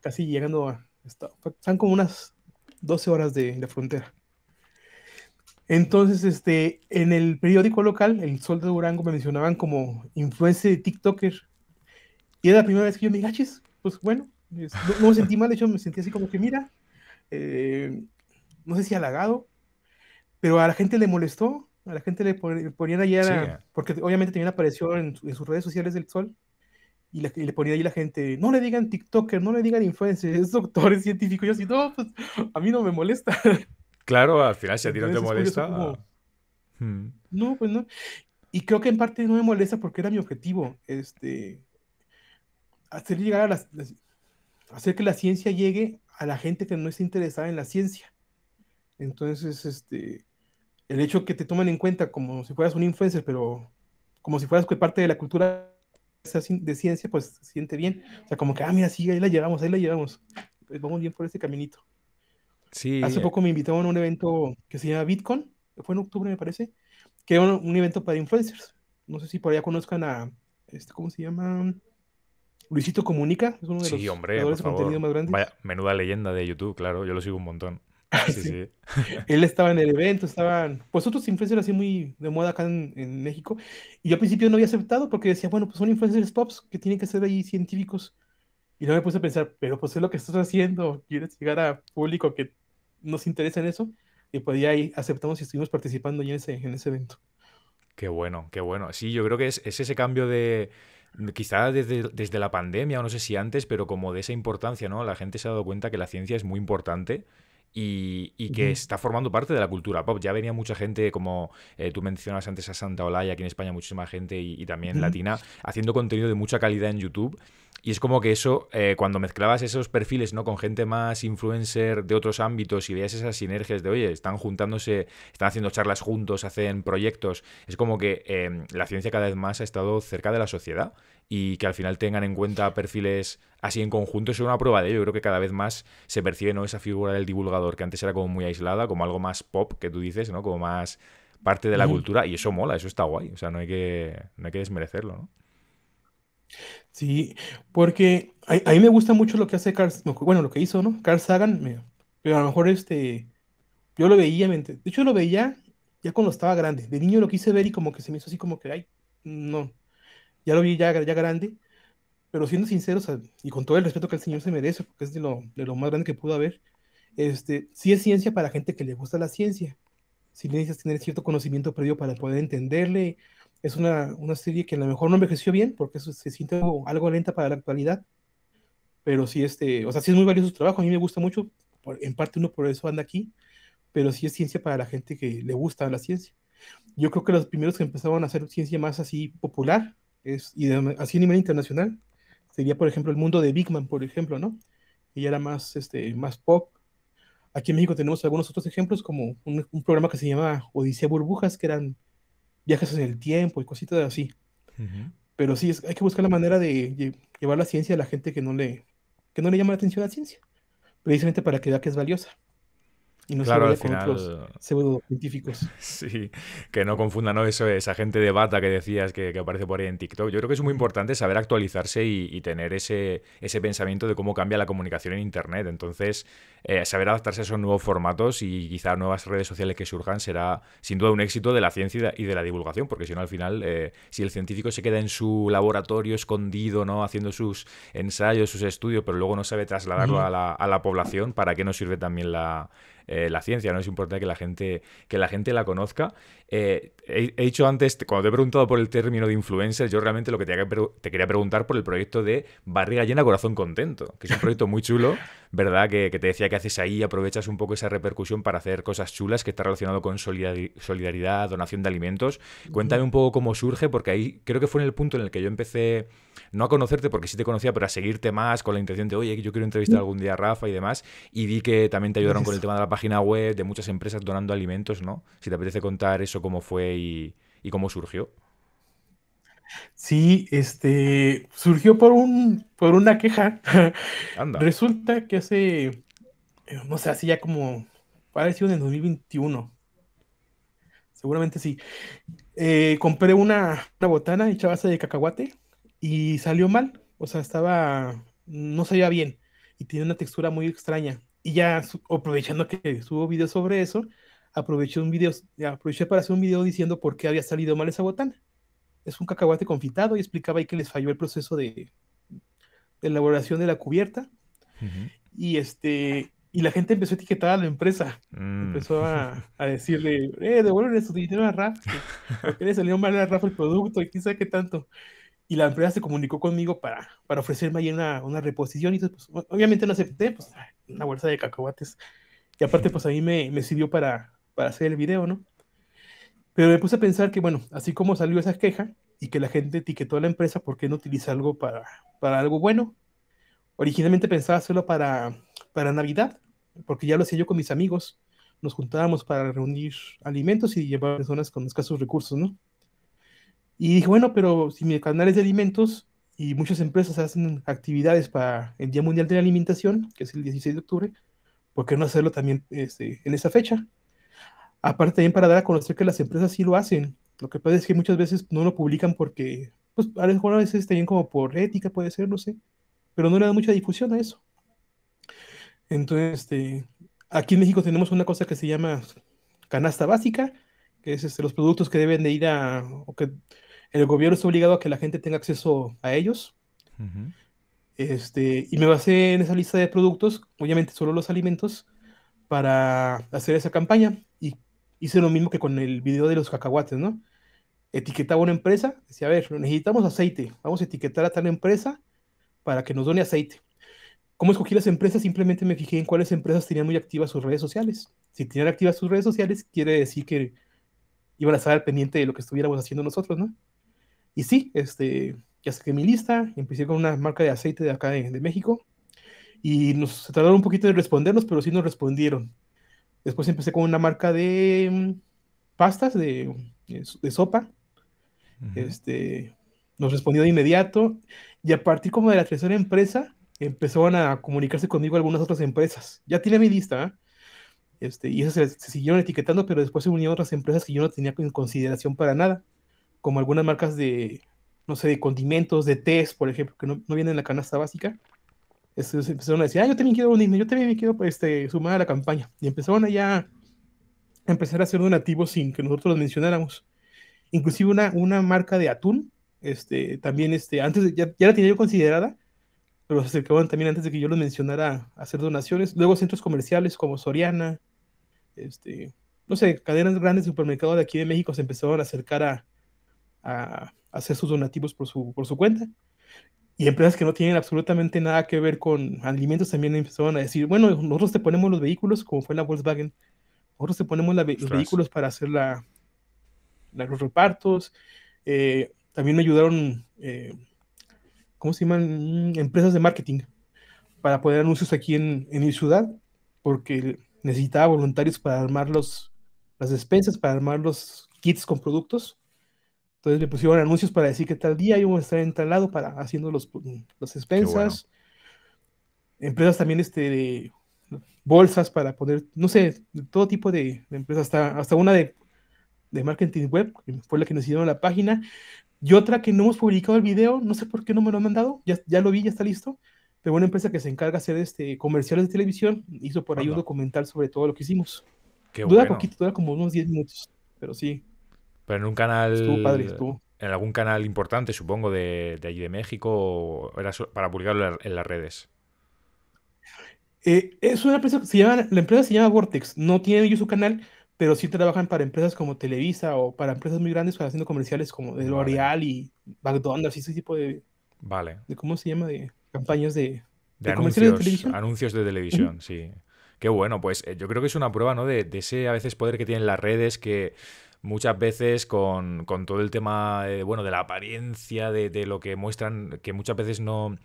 casi llegando a, están como unas 12 horas de la frontera. Entonces, este, en el periódico local, El Sol de Durango, me mencionaban como influencia de TikToker. Y era la primera vez que yo me gaches, pues bueno, no, no, me sentí mal, de hecho me sentí así como que, mira, eh, no sé si halagado, pero a la gente le molestó, a la gente le ponían ahí, porque obviamente también apareció en, sus redes sociales del sol, y, le ponía ahí la gente, no le digan TikToker, no le digan influencer, es doctor, es científico, y yo así, no, pues a mí no me molesta. Claro, al final si a ti no te pues, molesta... Ah, hmm. No, pues no. Y creo que en parte no me molesta porque era mi objetivo, este, hacer llegar a las hacer que la ciencia llegue a la gente que no está interesada en la ciencia. Entonces, este, el hecho que te tomen en cuenta como si fueras un influencer, pero como si fueras parte de la cultura de ciencia, pues siente bien. O sea, como que, ah, mira, sí, ahí la llevamos, ahí la llevamos. Pues, vamos bien por este caminito. Sí. Hace eh. poco me invitaron a un evento que se llama Bitcoin, fue en octubre, me parece, que era un, evento para influencers. No sé si por allá conozcan a, este, ¿cómo se llama? Luisito Comunica, es uno de sí, hombre, más grandes. Vaya, menuda leyenda de YouTube, claro, yo lo sigo un montón. Él estaba en el evento, estaban, pues otros influencers así muy de moda acá en, México. Y yo al principio no había aceptado porque decía, bueno, pues son influencers pops que tienen que ser ahí científicos. Y luego me puse a pensar, pero pues es lo que estás haciendo, quieres llegar a público que nos interesa en eso. Y pues ya ahí aceptamos y estuvimos participando ya en ese, en ese evento. Qué bueno, qué bueno. Sí, yo creo que es, ese cambio de, quizá desde, desde, la pandemia, o no sé si antes, pero como de esa importancia, ¿no? La gente se ha dado cuenta que la ciencia es muy importante y, que está formando parte de la cultura pop. Ya venía mucha gente, como eh, tú mencionas antes a Santa Olaya, aquí en España muchísima gente y también latina, haciendo contenido de mucha calidad en YouTube y es como que eso, eh, cuando mezclabas esos perfiles ¿no? con gente más influencer de otros ámbitos y veías esas sinergias de, oye, están juntándose, están haciendo charlas juntos, hacen proyectos, es como que em, la ciencia cada vez más ha estado cerca de la sociedad y que al final tengan en cuenta perfiles así en conjunto es una prueba de ello. Yo creo que cada vez más se percibe ¿no? esa figura del divulgador que antes era como muy aislada, como algo más pop que tú dices, ¿no? como más parte de la cultura y eso mola, eso está guay, o sea, no hay que, no hay que desmerecerlo, ¿no? Sí, porque a, mí me gusta mucho lo que hace Carl, bueno, lo que hizo, ¿no? Carl Sagan, pero a lo mejor este, yo lo veía, de hecho lo veía ya cuando estaba grande, de niño lo quise ver y como que se me hizo así como que, ay, no, ya lo vi ya, grande, pero siendo sinceros y con todo el respeto que el señor se merece, porque es de lo, más grande que pudo haber, este, sí es ciencia para gente que le gusta la ciencia, si necesitas tener cierto conocimiento previo para poder entenderle, es una, serie que a lo mejor no envejeció bien porque se siente algo, lenta para la actualidad. Pero sí, este, o sea, sí es muy valioso su trabajo. A mí me gusta mucho. en parte uno por eso anda aquí. Pero sí es ciencia para la gente que le gusta la ciencia. Yo creo que los primeros que empezaban a hacer ciencia más así popular es, y así a nivel internacional sería, por ejemplo, el mundo de Big Man, por ejemplo, ¿no? y era más, este, más pop. Aquí en México tenemos algunos otros ejemplos, como un, un programa que se llama Odisea Burbujas, que eran viajes en el tiempo y cositas así. Pero sí, es, hay que buscar la manera de, llevar la ciencia a la gente que no le, que no le llama la atención a la ciencia, precisamente para que vea que es valiosa. Y no claro, se al Sí, que no confundan ¿no? Eso, esa gente de bata que decías que, aparece por ahí en TikTok. Yo creo que es muy importante saber actualizarse y, tener ese, ese pensamiento de cómo cambia la comunicación en Internet. Entonces, eh, saber adaptarse a esos nuevos formatos y quizá nuevas redes sociales que surjan será sin duda un éxito de la ciencia y de la divulgación, porque si no, al final, eh, si el científico se queda en su laboratorio escondido, ¿no? haciendo sus ensayos, sus estudios, pero luego no sabe trasladarlo a, la, a la población, ¿para qué nos sirve también la eh, la ciencia, ¿no? Es importante que la gente, que la gente la conozca eh, he, dicho antes, cuando te he preguntado por el término de influencer, yo realmente lo que te, te quería preguntar por el proyecto de Barriga Llena Corazón Contento, que es un proyecto muy chulo, ¿verdad? Que, te decía que haces ahí, aprovechas un poco esa repercusión para hacer cosas chulas que está relacionado con solidaridad, donación de alimentos. Cuéntame un poco cómo surge, porque ahí creo que fue en el punto en el que yo empecé, no a conocerte, porque sí te conocía, pero a seguirte más con la intención de, oye, yo quiero entrevistar mm. algún día a Rafa y demás, y vi que también te ayudaron con el tema de la página web, de muchas empresas donando alimentos, ¿no? Si te apetece contar eso cómo fue y, cómo surgió? Sí, este surgió por un por una queja. Resulta que hace eh, no sé, así ya como parecido en el 2021. Seguramente sí. Eh, compré una, botana hecha base de cacahuate y salió mal. O sea, estaba. No salía bien y tiene una textura muy extraña. Y ya aprovechando que subo videos sobre eso, aprovechó un video, aproveché para hacer un video diciendo por qué había salido mal esa botana. Es un cacahuate confitado y explicaba ahí que les falló el proceso de, elaboración de la cubierta. Y este y la gente empezó a etiquetar a la empresa. Mm. Empezó a, decirle, eh, su dinero a Rafa, que le salió mal a Rafa el producto y quién sabe qué tanto. Y la empresa se comunicó conmigo para, para ofrecerme ahí una, una reposición. Y pues, obviamente no acepté, pues, una bolsa de cacahuates. Y aparte, pues ahí me, me sirvió para, para hacer el video, ¿no? Pero me puse a pensar que, bueno, así como salió esa queja y que la gente etiquetó a la empresa, ¿por qué no utiliza algo para, algo bueno? Originalmente pensaba hacerlo para, para Navidad, porque ya lo hacía yo con mis amigos. Nos juntábamos para reunir alimentos y llevar a personas con escasos recursos, ¿no? Y dije, bueno, pero si mi canal es de alimentos y muchas empresas hacen actividades para el Día Mundial de la Alimentación, que es el 16 de octubre, ¿por qué no hacerlo también este, en esa fecha? Aparte también para dar a conocer que las empresas sí lo hacen. Lo que pasa es que muchas veces no lo publican porque, pues a veces también como por ética puede ser, no sé, pero no le da mucha difusión a eso. Entonces, este, aquí en México tenemos una cosa que se llama canasta básica, que es este, los productos que deben de ir a, o que el gobierno está obligado a que la gente tenga acceso a ellos. este, y me basé en esa lista de productos, obviamente solo los alimentos, para hacer esa campaña hice lo mismo que con el video de los cacahuates, ¿no? Etiquetaba una empresa, decía, a ver, necesitamos aceite, vamos a etiquetar a tal empresa para que nos done aceite. ¿Cómo escogí las empresas? Simplemente me fijé en cuáles empresas tenían muy activas sus redes sociales. Si tenían activas sus redes sociales, quiere decir que iban a estar al pendiente de lo que estuviéramos haciendo nosotros, ¿no? Y sí, este, ya saqué mi lista, empecé con una marca de aceite de acá de, México, y nos se tardaron un poquito en respondernos, pero sí nos respondieron. Después empecé con una marca de mm, pastas, de, sopa. Este, nos respondió de inmediato y a partir como de la tercera empresa empezaron a comunicarse conmigo algunas otras empresas. Ya tiene mi lista, Este, y esas se, siguieron etiquetando, pero después se unieron otras empresas que yo no tenía en consideración para nada, como algunas marcas de, no sé, de condimentos, de tés, por ejemplo, que no vienen en la canasta básica. Este, empezaron a decir, ah, yo también quiero unirme, yo también me quiero este, sumar a la campaña. Y empezaron allá a empezar a hacer donativos sin que nosotros los mencionáramos. Inclusive una, una marca de atún, este, también este, antes ya, ya la tenía yo considerada, pero se acercaban también antes de que yo los mencionara a hacer donaciones. Luego centros comerciales como Soriana, este, no sé, cadenas grandes de supermercados de aquí de México se empezaron a acercar a, a hacer sus donativos por su, por su cuenta y empresas que no tienen absolutamente nada que ver con alimentos también empezaron a decir, bueno, nosotros te ponemos los vehículos, como fue la Volkswagen, nosotros te ponemos los vehículos para hacer la, los repartos. Eh, también me ayudaron, eh, ¿cómo se llaman? Empresas de marketing para poder anuncios aquí en, en mi ciudad, porque necesitaba voluntarios para armar los, las despensas, para armar los kits con productos. Entonces le pusieron anuncios para decir que tal día íbamos a estar en tal lado para haciendo los, las expensas. Empresas también este, de bolsas para poner, no sé, todo tipo de, empresas, hasta, hasta una de, de marketing web, que fue la que nos hicieron la página, y otra que no hemos publicado el video, no sé por qué no me lo han mandado, ya, ya lo vi, ya está listo, pero una empresa que se encarga de hacer este, comerciales de televisión, hizo por ahí un documental sobre todo lo que hicimos. Qué dura poquito, dura como unos 10 minutos, pero sí. Pero en un canal. En algún canal importante, supongo, de, de allí de México, para publicarlo en las redes. Eh, es una empresa que se llama, la empresa se llama Vortex, no tienen ellos su canal, pero sí trabajan para empresas como Televisa o para empresas muy grandes haciendo comerciales como de L'Oreal y McDonald's y ese tipo de... Vale. De, ¿Cómo se llama? De campañas de... de anuncios, de televisión. anuncios de televisión, sí. Qué bueno, pues eh, yo creo que es una prueba, ¿no? De, de ese a veces poder que tienen las redes que muchas veces con, todo el tema eh, bueno, de la apariencia, de, lo que muestran, que muchas veces no...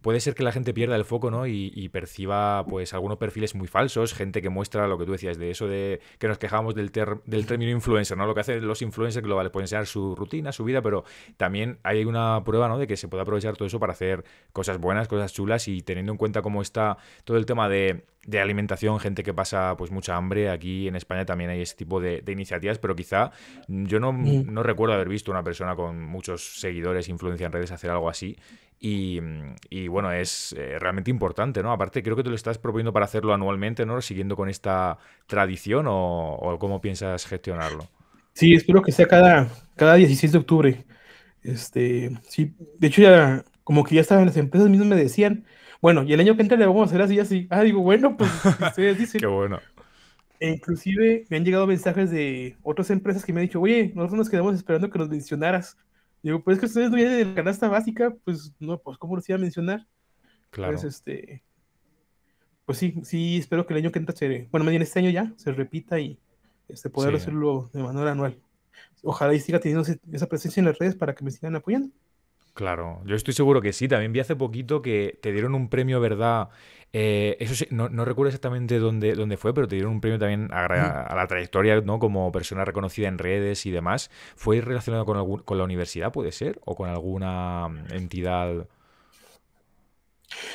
Puede ser que la gente pierda el foco, ¿no? Y, perciba, pues, algunos perfiles muy falsos, gente que muestra lo que tú decías, de eso de que nos quejamos del, del término influencer, ¿no? Lo que hacen los influencers globales, pueden ser su rutina, su vida, pero también hay una prueba, ¿no? De que se puede aprovechar todo eso para hacer cosas buenas, cosas chulas y teniendo en cuenta cómo está todo el tema de de alimentación, gente que pasa pues mucha hambre. Aquí en España también hay ese tipo de, iniciativas, pero quizá yo no, recuerdo haber visto una persona con muchos seguidores, influencia en redes hacer algo así. Y, bueno, es eh, realmente importante, ¿no? Aparte, creo que tú lo estás proponiendo para hacerlo anualmente, ¿no? Siguiendo con esta tradición o, cómo piensas gestionarlo. Sí, espero que sea cada, cada 16 de octubre. Este, sí, de hecho ya como que ya estaban las empresas mismos me decían, bueno, y el año que entra le vamos a hacer así, así. Ah, digo, bueno, pues ustedes dicen. Qué bueno. E inclusive me han llegado mensajes de otras empresas que me han dicho, oye, nosotros nos quedamos esperando que nos mencionaras. Digo, pues es que ustedes no vienen de la canasta básica, pues no, pues cómo los iba a mencionar. Claro. Pues este, pues sí, sí, espero que el año que entra, bueno, más bien este año ya, se repita y este, poder hacerlo de manera anual. Ojalá y siga teniendo esa presencia en las redes para que me sigan apoyando. Claro, yo estoy seguro que sí. También vi hace poquito que te dieron un premio, ¿verdad? Eh, eso sí, no, recuerdo exactamente dónde, dónde fue, pero te dieron un premio también a, la trayectoria, ¿no? Como persona reconocida en redes y demás. ¿Fue relacionado con, con la universidad, puede ser? ¿O con alguna entidad?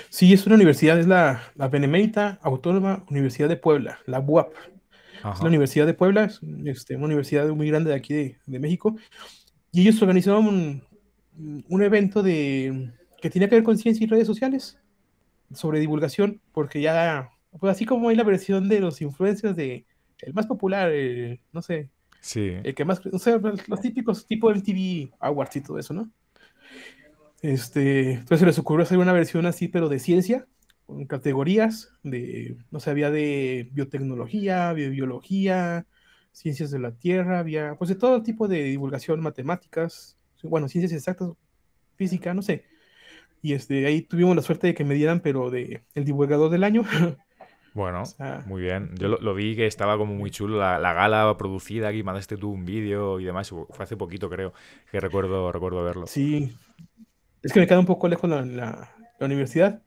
Sí, es una universidad, es la, la Autónoma Universidad de Puebla, la UAP. Es la Universidad de Puebla, es este, una universidad muy grande de aquí de, México. Y ellos organizaron... un, un evento de, que tenía que ver con ciencia y redes sociales, sobre divulgación, porque ya, pues así como hay la versión de los influencers de el más popular, no sé, el que más, o sea los típicos tipo MTV Awards y todo eso, ¿no? Este, entonces se les ocurrió hacer una versión así, pero de ciencia, con categorías de, no sé, había de biotecnología, biobiología, ciencias de la tierra, había, pues de todo tipo de divulgación, matemáticas, bueno, ciencias exactas, física, no sé. Y este, ahí tuvimos la suerte de que me dieran, pero de el divulgador del año. Bueno, muy bien. Yo lo, vi que estaba como muy chulo la, gala producida aquí, mandaste tú un vídeo y demás. Fue hace poquito, creo, que recuerdo, recuerdo verlo. Sí, es que me queda un poco lejos la, la, universidad.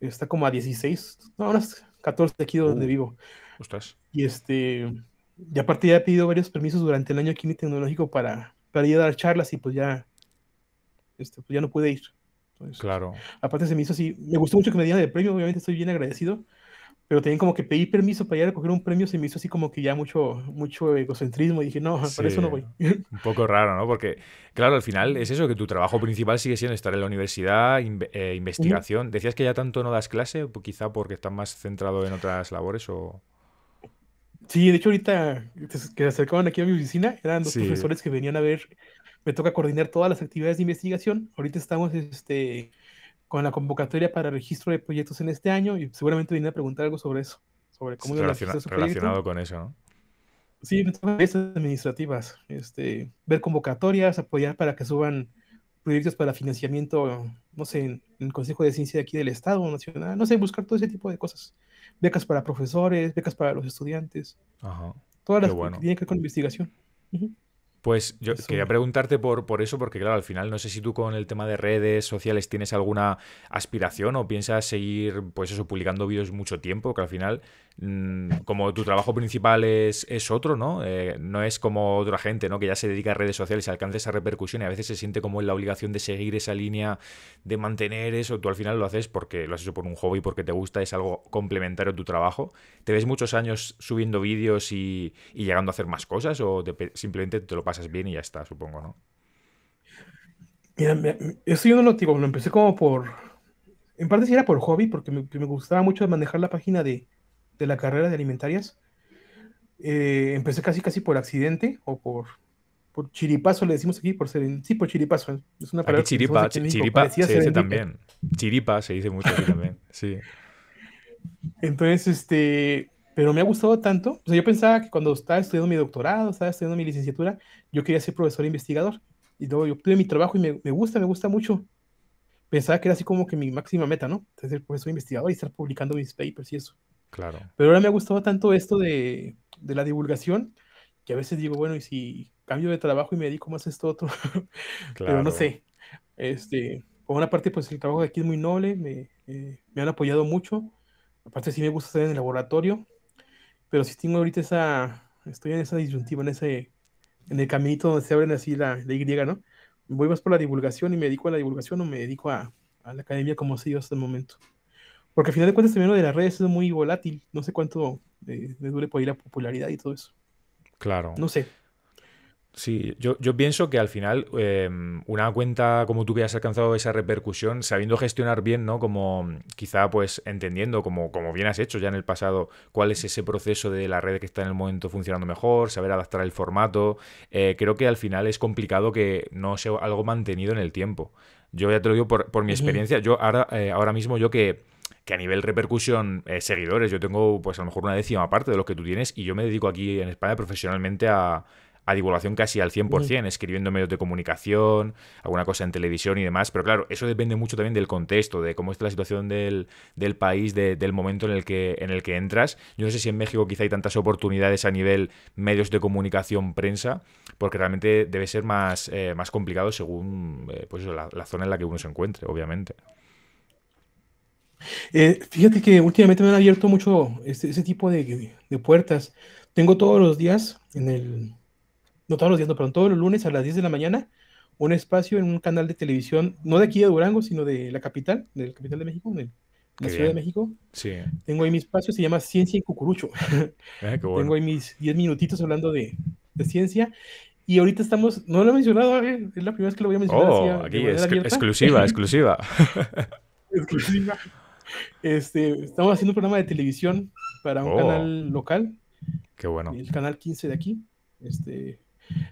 Está como a 16, no, las 14 aquí donde uh, vivo. Ostras. Y este, y aparte ya he pedido varios permisos durante el año químico en tecnológico para para ir a dar charlas y pues ya, este, pues ya no pude ir. claro. Aparte se me hizo así, me gustó mucho que me dieran el premio, obviamente estoy bien agradecido, pero también como que pedí permiso para ir a recoger un premio, se me hizo así como que ya mucho, mucho egocentrismo y dije, no, para eso no voy. Un poco raro, ¿no? Porque, claro, al final es eso, que tu trabajo principal sigue siendo estar en la universidad, eh, investigación. Decías que ya tanto no das clase, quizá porque estás más centrado en otras labores o... Sí, de hecho ahorita que se acercaban aquí a mi oficina eran dos profesores que venían a ver, me toca coordinar todas las actividades de investigación. Ahorita estamos este, con la convocatoria para registro de proyectos en este año y seguramente vienen a preguntar algo sobre eso, sobre cómo relacionado con eso, ¿no? Sí, estas administrativas, este, ver convocatorias, apoyar para que suban proyectos para financiamiento, no sé, en el Consejo de Ciencia de aquí del Estado Nacional, no sé, buscar todo ese tipo de cosas. Becas para profesores, becas para los estudiantes. Ajá. Todas las que tienen que ver con investigación. Pues yo quería preguntarte por, por eso, porque claro, al final no sé si tú con el tema de redes sociales tienes alguna aspiración o piensas seguir, pues eso, publicando vídeos mucho tiempo, que al final Mm, como tu trabajo principal es, otro, ¿no? Eh, no es como otra gente, ¿no? Que ya se dedica a redes sociales, y alcanza esa repercusión y a veces se siente como en la obligación de seguir esa línea, de mantener eso. Tú al final lo haces porque lo has hecho por un hobby, porque te gusta, es algo complementario a tu trabajo. ¿Te ves muchos años subiendo vídeos y, llegando a hacer más cosas o simplemente te lo pasas bien y ya está, supongo, ¿no? Mira, yo no lo lo empecé como por... En parte sí era por hobby, porque me gustaba mucho manejar la página de, de la carrera de alimentarias. Eh, empecé casi casi por accidente o por, por chiripazo, le decimos aquí, por ser, sí, por chiripazo. ¿eh? Es una palabra aquí chiripa, chiripa se dice también. Chiripa se dice mucho aquí también, sí. Entonces, este, pero me ha gustado tanto. O sea, yo pensaba que cuando estaba estudiando mi doctorado, estaba estudiando mi licenciatura, yo quería ser profesor investigador. Y luego yo obtuve mi trabajo y me, me gusta, me gusta mucho pensaba que era así como que mi máxima meta, ¿no? Ser profesor investigador y estar publicando mis papers y eso. Claro. Pero ahora me ha gustado tanto esto de, la divulgación que a veces digo, bueno, y si cambio de trabajo y me dedico más a esto otro, pero no sé. Este, por una parte, pues el trabajo de aquí es muy noble, eh, me, han apoyado mucho. Aparte, sí me gusta estar en el laboratorio, pero si tengo ahorita esa, estoy en esa disyuntiva, en ese, en el caminito donde se abren así la, Y, ¿no? Voy más por la divulgación y me dedico a la divulgación o me dedico a, la academia como ha hasta el momento. Porque al final de cuentas también lo de las redes es muy volátil. No sé cuánto eh, le dure por ahí la popularidad y todo eso. Claro. No sé. Sí, yo, yo, pienso que al final em, una cuenta como tú que has alcanzado esa repercusión, sabiendo gestionar bien, ¿no? Como quizá pues entendiendo, como, como bien has hecho ya en el pasado, cuál es ese proceso de la red que está en el momento funcionando mejor, saber adaptar el formato, eh, creo que al final es complicado que no sea algo mantenido en el tiempo. Yo ya te lo digo por, mi experiencia, yo ahora, eh, ahora mismo yo que que a nivel repercusión, eh, seguidores, yo tengo pues a lo mejor una décima parte de los que tú tienes y yo me dedico aquí en España profesionalmente a, divulgación casi al 100%, escribiendo medios de comunicación, alguna cosa en televisión y demás. Pero claro, eso depende mucho también del contexto, de cómo está la situación del, del país, del momento en el, que, en el que entras. Yo no sé si en México quizá hay tantas oportunidades a nivel medios de comunicación, prensa, porque realmente debe ser más, eh, más complicado según eh, pues la, zona en la que uno se encuentre, obviamente. Eh, fíjate que últimamente me han abierto mucho este, ese tipo de, puertas. Tengo todos los días, en el, no todos los días, no, perdón, todos los lunes a las 10 de la mañana, un espacio en un canal de televisión, no de aquí de Durango, sino de la capital, de la capital de México, de la Ciudad de México. Sí. Tengo ahí mi espacio, se llama Ciencia y Cucurucho. Ah, Tengo ahí mis 10 minutitos hablando de, ciencia. Y ahorita estamos, no lo he mencionado, eh, es la primera vez que lo voy a mencionar. Oh, aquí, es, exclusiva, exclusiva. exclusiva. Este, estamos haciendo un programa de televisión para un oh. canal local. Qué bueno. El canal 15 de aquí. Este,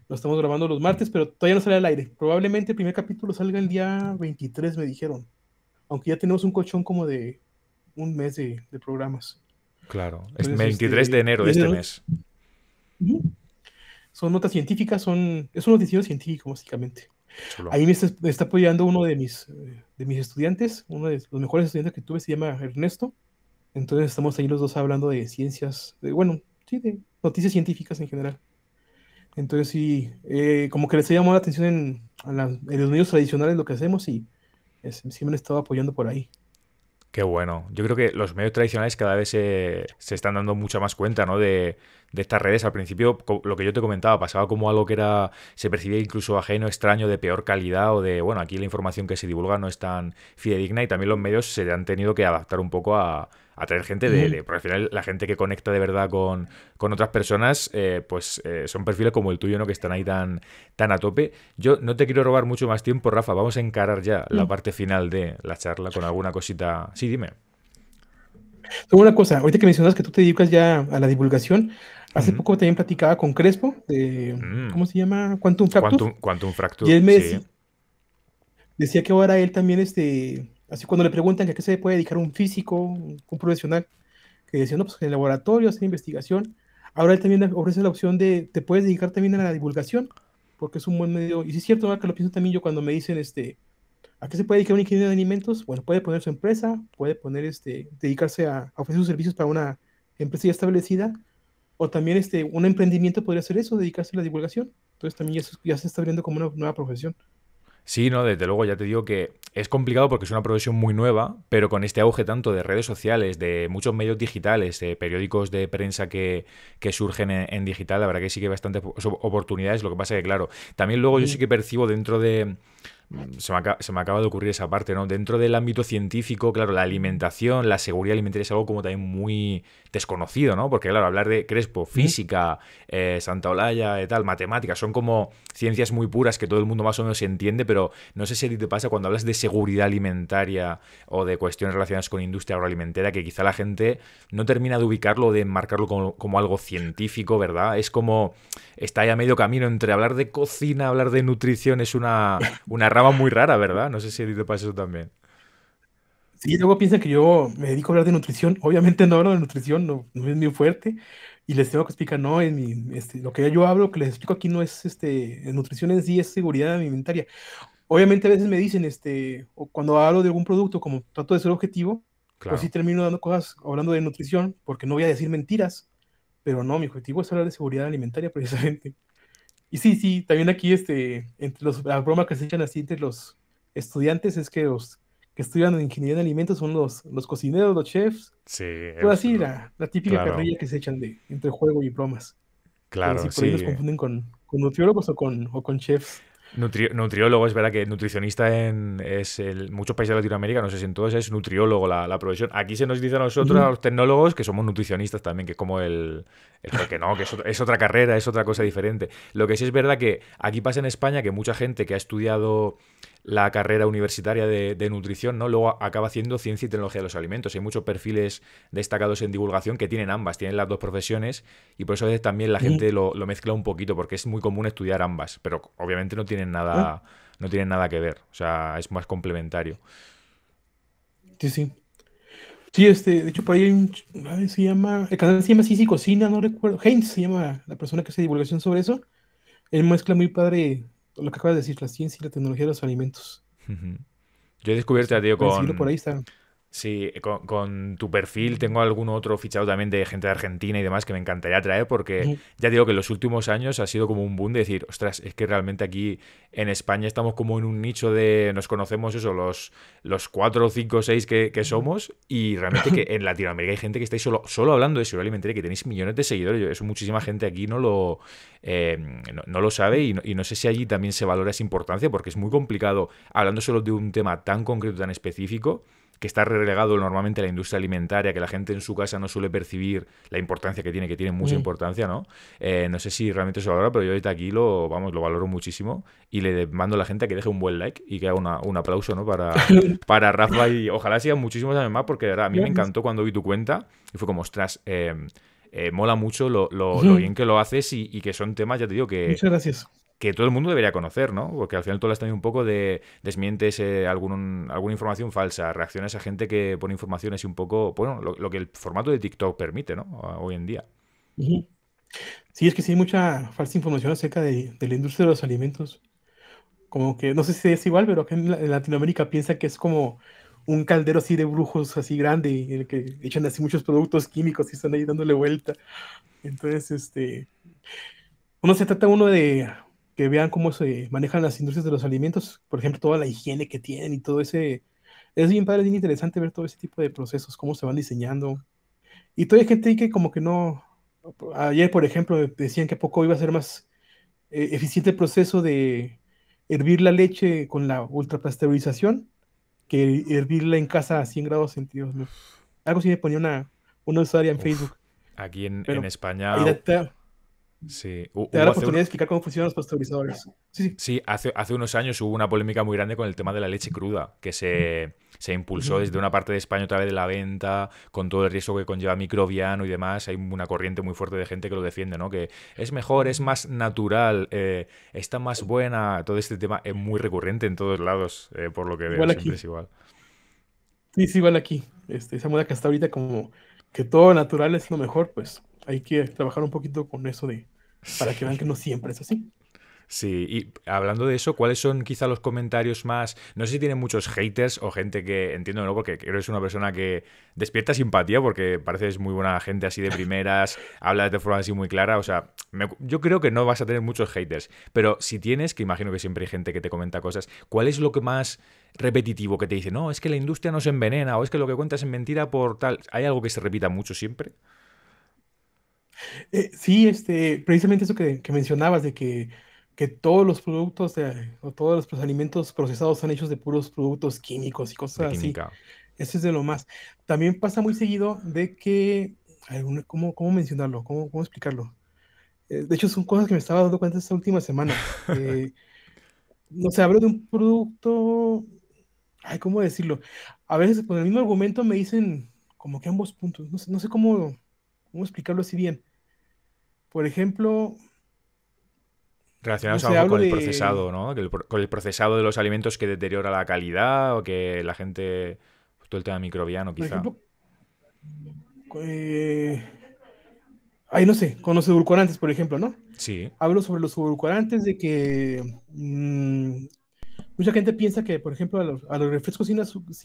lo estamos grabando los martes, pero todavía no sale al aire. Probablemente el primer capítulo salga el día 23, me dijeron. Aunque ya tenemos un colchón como de un mes de, programas. Claro, es 23 este, de enero de este mes. Son notas científicas, son, es un noticiero científico básicamente. Ahí me está, apoyando uno de mis, de mis estudiantes, uno de los mejores estudiantes que tuve se llama Ernesto. Entonces estamos ahí los dos hablando de ciencias, de, bueno, sí, de noticias científicas en general. Entonces sí, eh, como que les ha llamado la atención en, los medios tradicionales lo que hacemos y eh, siempre me han estado apoyando por ahí. Qué bueno. Yo creo que los medios tradicionales cada vez se, están dando mucha más cuenta, ¿no? De, estas redes. Al principio, lo que yo te comentaba, pasaba como algo que era. se percibía incluso ajeno, extraño, de peor calidad, o de, bueno, aquí la información que se divulga no es tan fidedigna, y también los medios se han tenido que adaptar un poco a, a traer gente de, de Porque al final la gente que conecta de verdad con, con otras personas, eh, pues eh, son perfiles como el tuyo, ¿no? Que están ahí tan, tan a tope. Yo no te quiero robar mucho más tiempo, Rafa. Vamos a encarar ya la mm. parte final de la charla con alguna cosita. Sí, dime. Tengo una cosa, ahorita que mencionas que tú te dedicas ya a la divulgación, hace poco también platicaba con Crespo de, mm. ¿cómo se llama? Quantum Fracture. Quantum, Quantum Y él me decía, decía que ahora él también este, Así cuando le preguntan que a qué se puede dedicar un físico, un, profesional, que decía, no, pues en el laboratorio, hacer investigación. Ahora él también ofrece la opción de, te puedes dedicar también a la divulgación, porque es un buen medio. Y si es cierto, que lo pienso también yo cuando me dicen, este, ¿a qué se puede dedicar un ingeniero de alimentos? Bueno, puede poner su empresa, puede poner, este, dedicarse a, ofrecer sus servicios para una empresa ya establecida, o también este, un emprendimiento podría hacer eso, dedicarse a la divulgación. Entonces también ya ya se está abriendo como una nueva profesión. Sí, no, desde luego ya te digo que es complicado porque es una profesión muy nueva, pero con este auge tanto de redes sociales, de muchos medios digitales, de periódicos de prensa que, que surgen en, digital, la verdad que sí que hay bastantes oportunidades. Lo que pasa es que, claro, también luego yo sí que percibo dentro de, Mm, se me, acaba, de ocurrir esa parte, ¿no? Dentro del ámbito científico, claro, la alimentación, la seguridad alimentaria es algo como también muy desconocido, ¿no? Porque, claro, hablar de Crespo, física, eh, Santa Olalla y eh, tal, matemáticas, son como ciencias muy puras que todo el mundo más o menos entiende, pero no sé si te pasa cuando hablas de seguridad alimentaria o de cuestiones relacionadas con industria agroalimentaria, que quizá la gente no termina de ubicarlo, de enmarcarlo como, algo científico, ¿verdad? Es como, está ya a medio camino entre hablar de cocina, hablar de nutrición, es una, una muy rara, ¿verdad? No sé si a te pasa eso también. Sí, luego piensan que yo me dedico a hablar de nutrición. Obviamente no hablo de nutrición, no, no es mi fuerte. Y les tengo que explicar, no, este, lo que yo hablo, que les explico aquí no es este, nutrición en sí, es seguridad alimentaria. Obviamente a veces me dicen, este, o cuando hablo de algún producto, como trato de ser objetivo, pues claro. si sí termino dando cosas, hablando de nutrición, porque no voy a decir mentiras. Pero no, mi objetivo es hablar de seguridad alimentaria precisamente. Y sí, sí, también aquí este, entre los, la broma que se echan así entre los estudiantes es que los que estudian ingeniería de alimentos son los, los cocineros, los chefs. Sí. Pero pues así, la, típica carrilla que se echan de, entre juego y bromas. Claro, sí, si por ahí los confunden con, nutriólogos o con, o con chefs nutriólogo, es verdad que nutricionista en es el, muchos países de Latinoamérica, no sé si en todos, es nutriólogo la, profesión. Aquí se nos dice a nosotros, a los tecnólogos, que somos nutricionistas también, que es como el, el que no, que es, otra carrera, es otra cosa diferente. Lo que sí es verdad que aquí pasa en España que mucha gente que ha estudiado la carrera universitaria de, nutrición, ¿no? Luego acaba haciendo ciencia y tecnología de los alimentos. Hay muchos perfiles destacados en divulgación que tienen ambas, tienen las dos profesiones y por eso a veces también la gente lo, mezcla un poquito porque es muy común estudiar ambas, pero obviamente no tienen nada, ah. no tienen nada que ver, o sea, es más complementario. Sí, sí. Sí, este, de hecho, por ahí hay un, se llama, el canal se llama Sisi Cocina, no recuerdo, Heinz se llama la persona que hace divulgación sobre eso. Él mezcla muy padre lo que acabas de decir, la ciencia y la tecnología de los alimentos. Yo he descubierto, ya por ahí está. Sí, eh, con, tu perfil tengo algún otro fichado también de gente de Argentina y demás que me encantaría traer porque ya digo que en los últimos años ha sido como un boom de decir, ostras, es que realmente aquí en España estamos como en un nicho de, nos conocemos eso, los, los cuatro, cinco, seis que, somos y realmente que en Latinoamérica hay gente que estáis solo, solo hablando de seguridad alimentaria, que tenéis millones de seguidores, eso muchísima gente aquí no lo, em, lo sabe y no, y no sé si allí también se valora esa importancia porque es muy complicado hablando solo de un tema tan concreto, tan específico que está relegado normalmente a la industria alimentaria, que la gente en su casa no suele percibir la importancia que tiene, que tiene mucha mm. importancia, ¿no? Eh, no sé si realmente se valora, pero yo desde aquí lo, vamos, lo valoro muchísimo y le mando a la gente a que deje un buen like y que haga un aplauso, ¿no? Para, para Rafa y ojalá sigan muchísimos años más, porque de verdad, a mí me encantó cuando vi tu cuenta y fue como, ostras, eh, eh, mola mucho lo, bien que lo haces y, y, que son temas, ya te digo, que, Muchas gracias que todo el mundo debería conocer, ¿no? Porque al final todo hablas un poco de desmientes eh, algún, alguna información falsa, reacciones a gente que pone informaciones y un poco, bueno, lo, que el formato de TikTok permite, ¿no? Hoy en día. Sí, es que sí hay mucha falsa información acerca de, la industria de los alimentos. Como que, no sé si es igual, pero acá en, Latinoamérica piensa que es como un caldero así de brujos así grande en el que echan así muchos productos químicos y están ahí dándole vuelta. Entonces, este, uno se trata uno de que vean cómo se manejan las industrias de los alimentos, por ejemplo, toda la higiene que tienen y todo ese... Es bien padre, interesante ver todo ese tipo de procesos, cómo se van diseñando. Y todavía hay gente que como que no... Ayer, por ejemplo, decían que poco iba a ser más eh, eficiente el proceso de hervir la leche con la ultrapasteurización que hervirla en casa a 100 grados centígrados. Algo sí me ponía una, una usuaria en Facebook. Aquí en, en España... Sí. Te da la oportunidad de explicar cómo funcionan los pasteurizadores. Sí, hace, hace, unos años hubo una polémica muy grande con el tema de la leche cruda, que se, impulsó desde una parte de España a través de la venta, con todo el riesgo que conlleva microbiano y demás. Hay una corriente muy fuerte de gente que lo defiende, ¿no? Que es mejor, es más natural, eh, está más buena. Todo este tema es muy recurrente en todos lados, eh, por lo que veo. Igual siempre es igual. Sí, sí, igual aquí. Este, esa moda que está ahorita como que todo natural es lo mejor, pues hay que trabajar un poquito con eso de para que vean que no siempre es así. Sí, y hablando de eso, ¿cuáles son quizá los comentarios más? No sé si tienen muchos haters o gente que entiendo, ¿no? Porque eres es una persona que despierta simpatía porque pareces muy buena gente así de primeras, hablas de forma así muy clara. O sea, yo creo que no vas a tener muchos haters, pero si tienes, que imagino que siempre hay gente que te comenta cosas, ¿cuál es lo que más repetitivo que te dice? No, es que la industria nos envenena o es que lo que cuentas es mentira por tal. ¿Hay algo que se repita mucho siempre? Eh, sí, este, precisamente eso que, que mencionabas de que, que, todos los productos eh, o todos los, alimentos procesados son hechos de puros productos químicos y cosas así. Eso es de lo más. También pasa muy seguido de que, ¿cómo, ¿cómo mencionarlo? ¿Cómo, cómo explicarlo? Eh, de hecho, son cosas que me estaba dando cuenta esta última semana. no sé, hablo de un producto, ay, ¿cómo decirlo? A veces con el mismo argumento me dicen como que ambos puntos, no no sé cómo ¿Cómo explicarlo así bien? Por ejemplo... Relacionados con el procesado, ¿no? Con el procesado de los alimentos que deteriora la calidad o que la gente... Pues, todo el tema microbiano, quizá. Ejemplo, eh, Ahí no sé, con los edulcorantes, por ejemplo, ¿no? Sí. Hablo sobre los edulcorantes, de que mm, mucha gente piensa que, por ejemplo, a los, refrescos sin,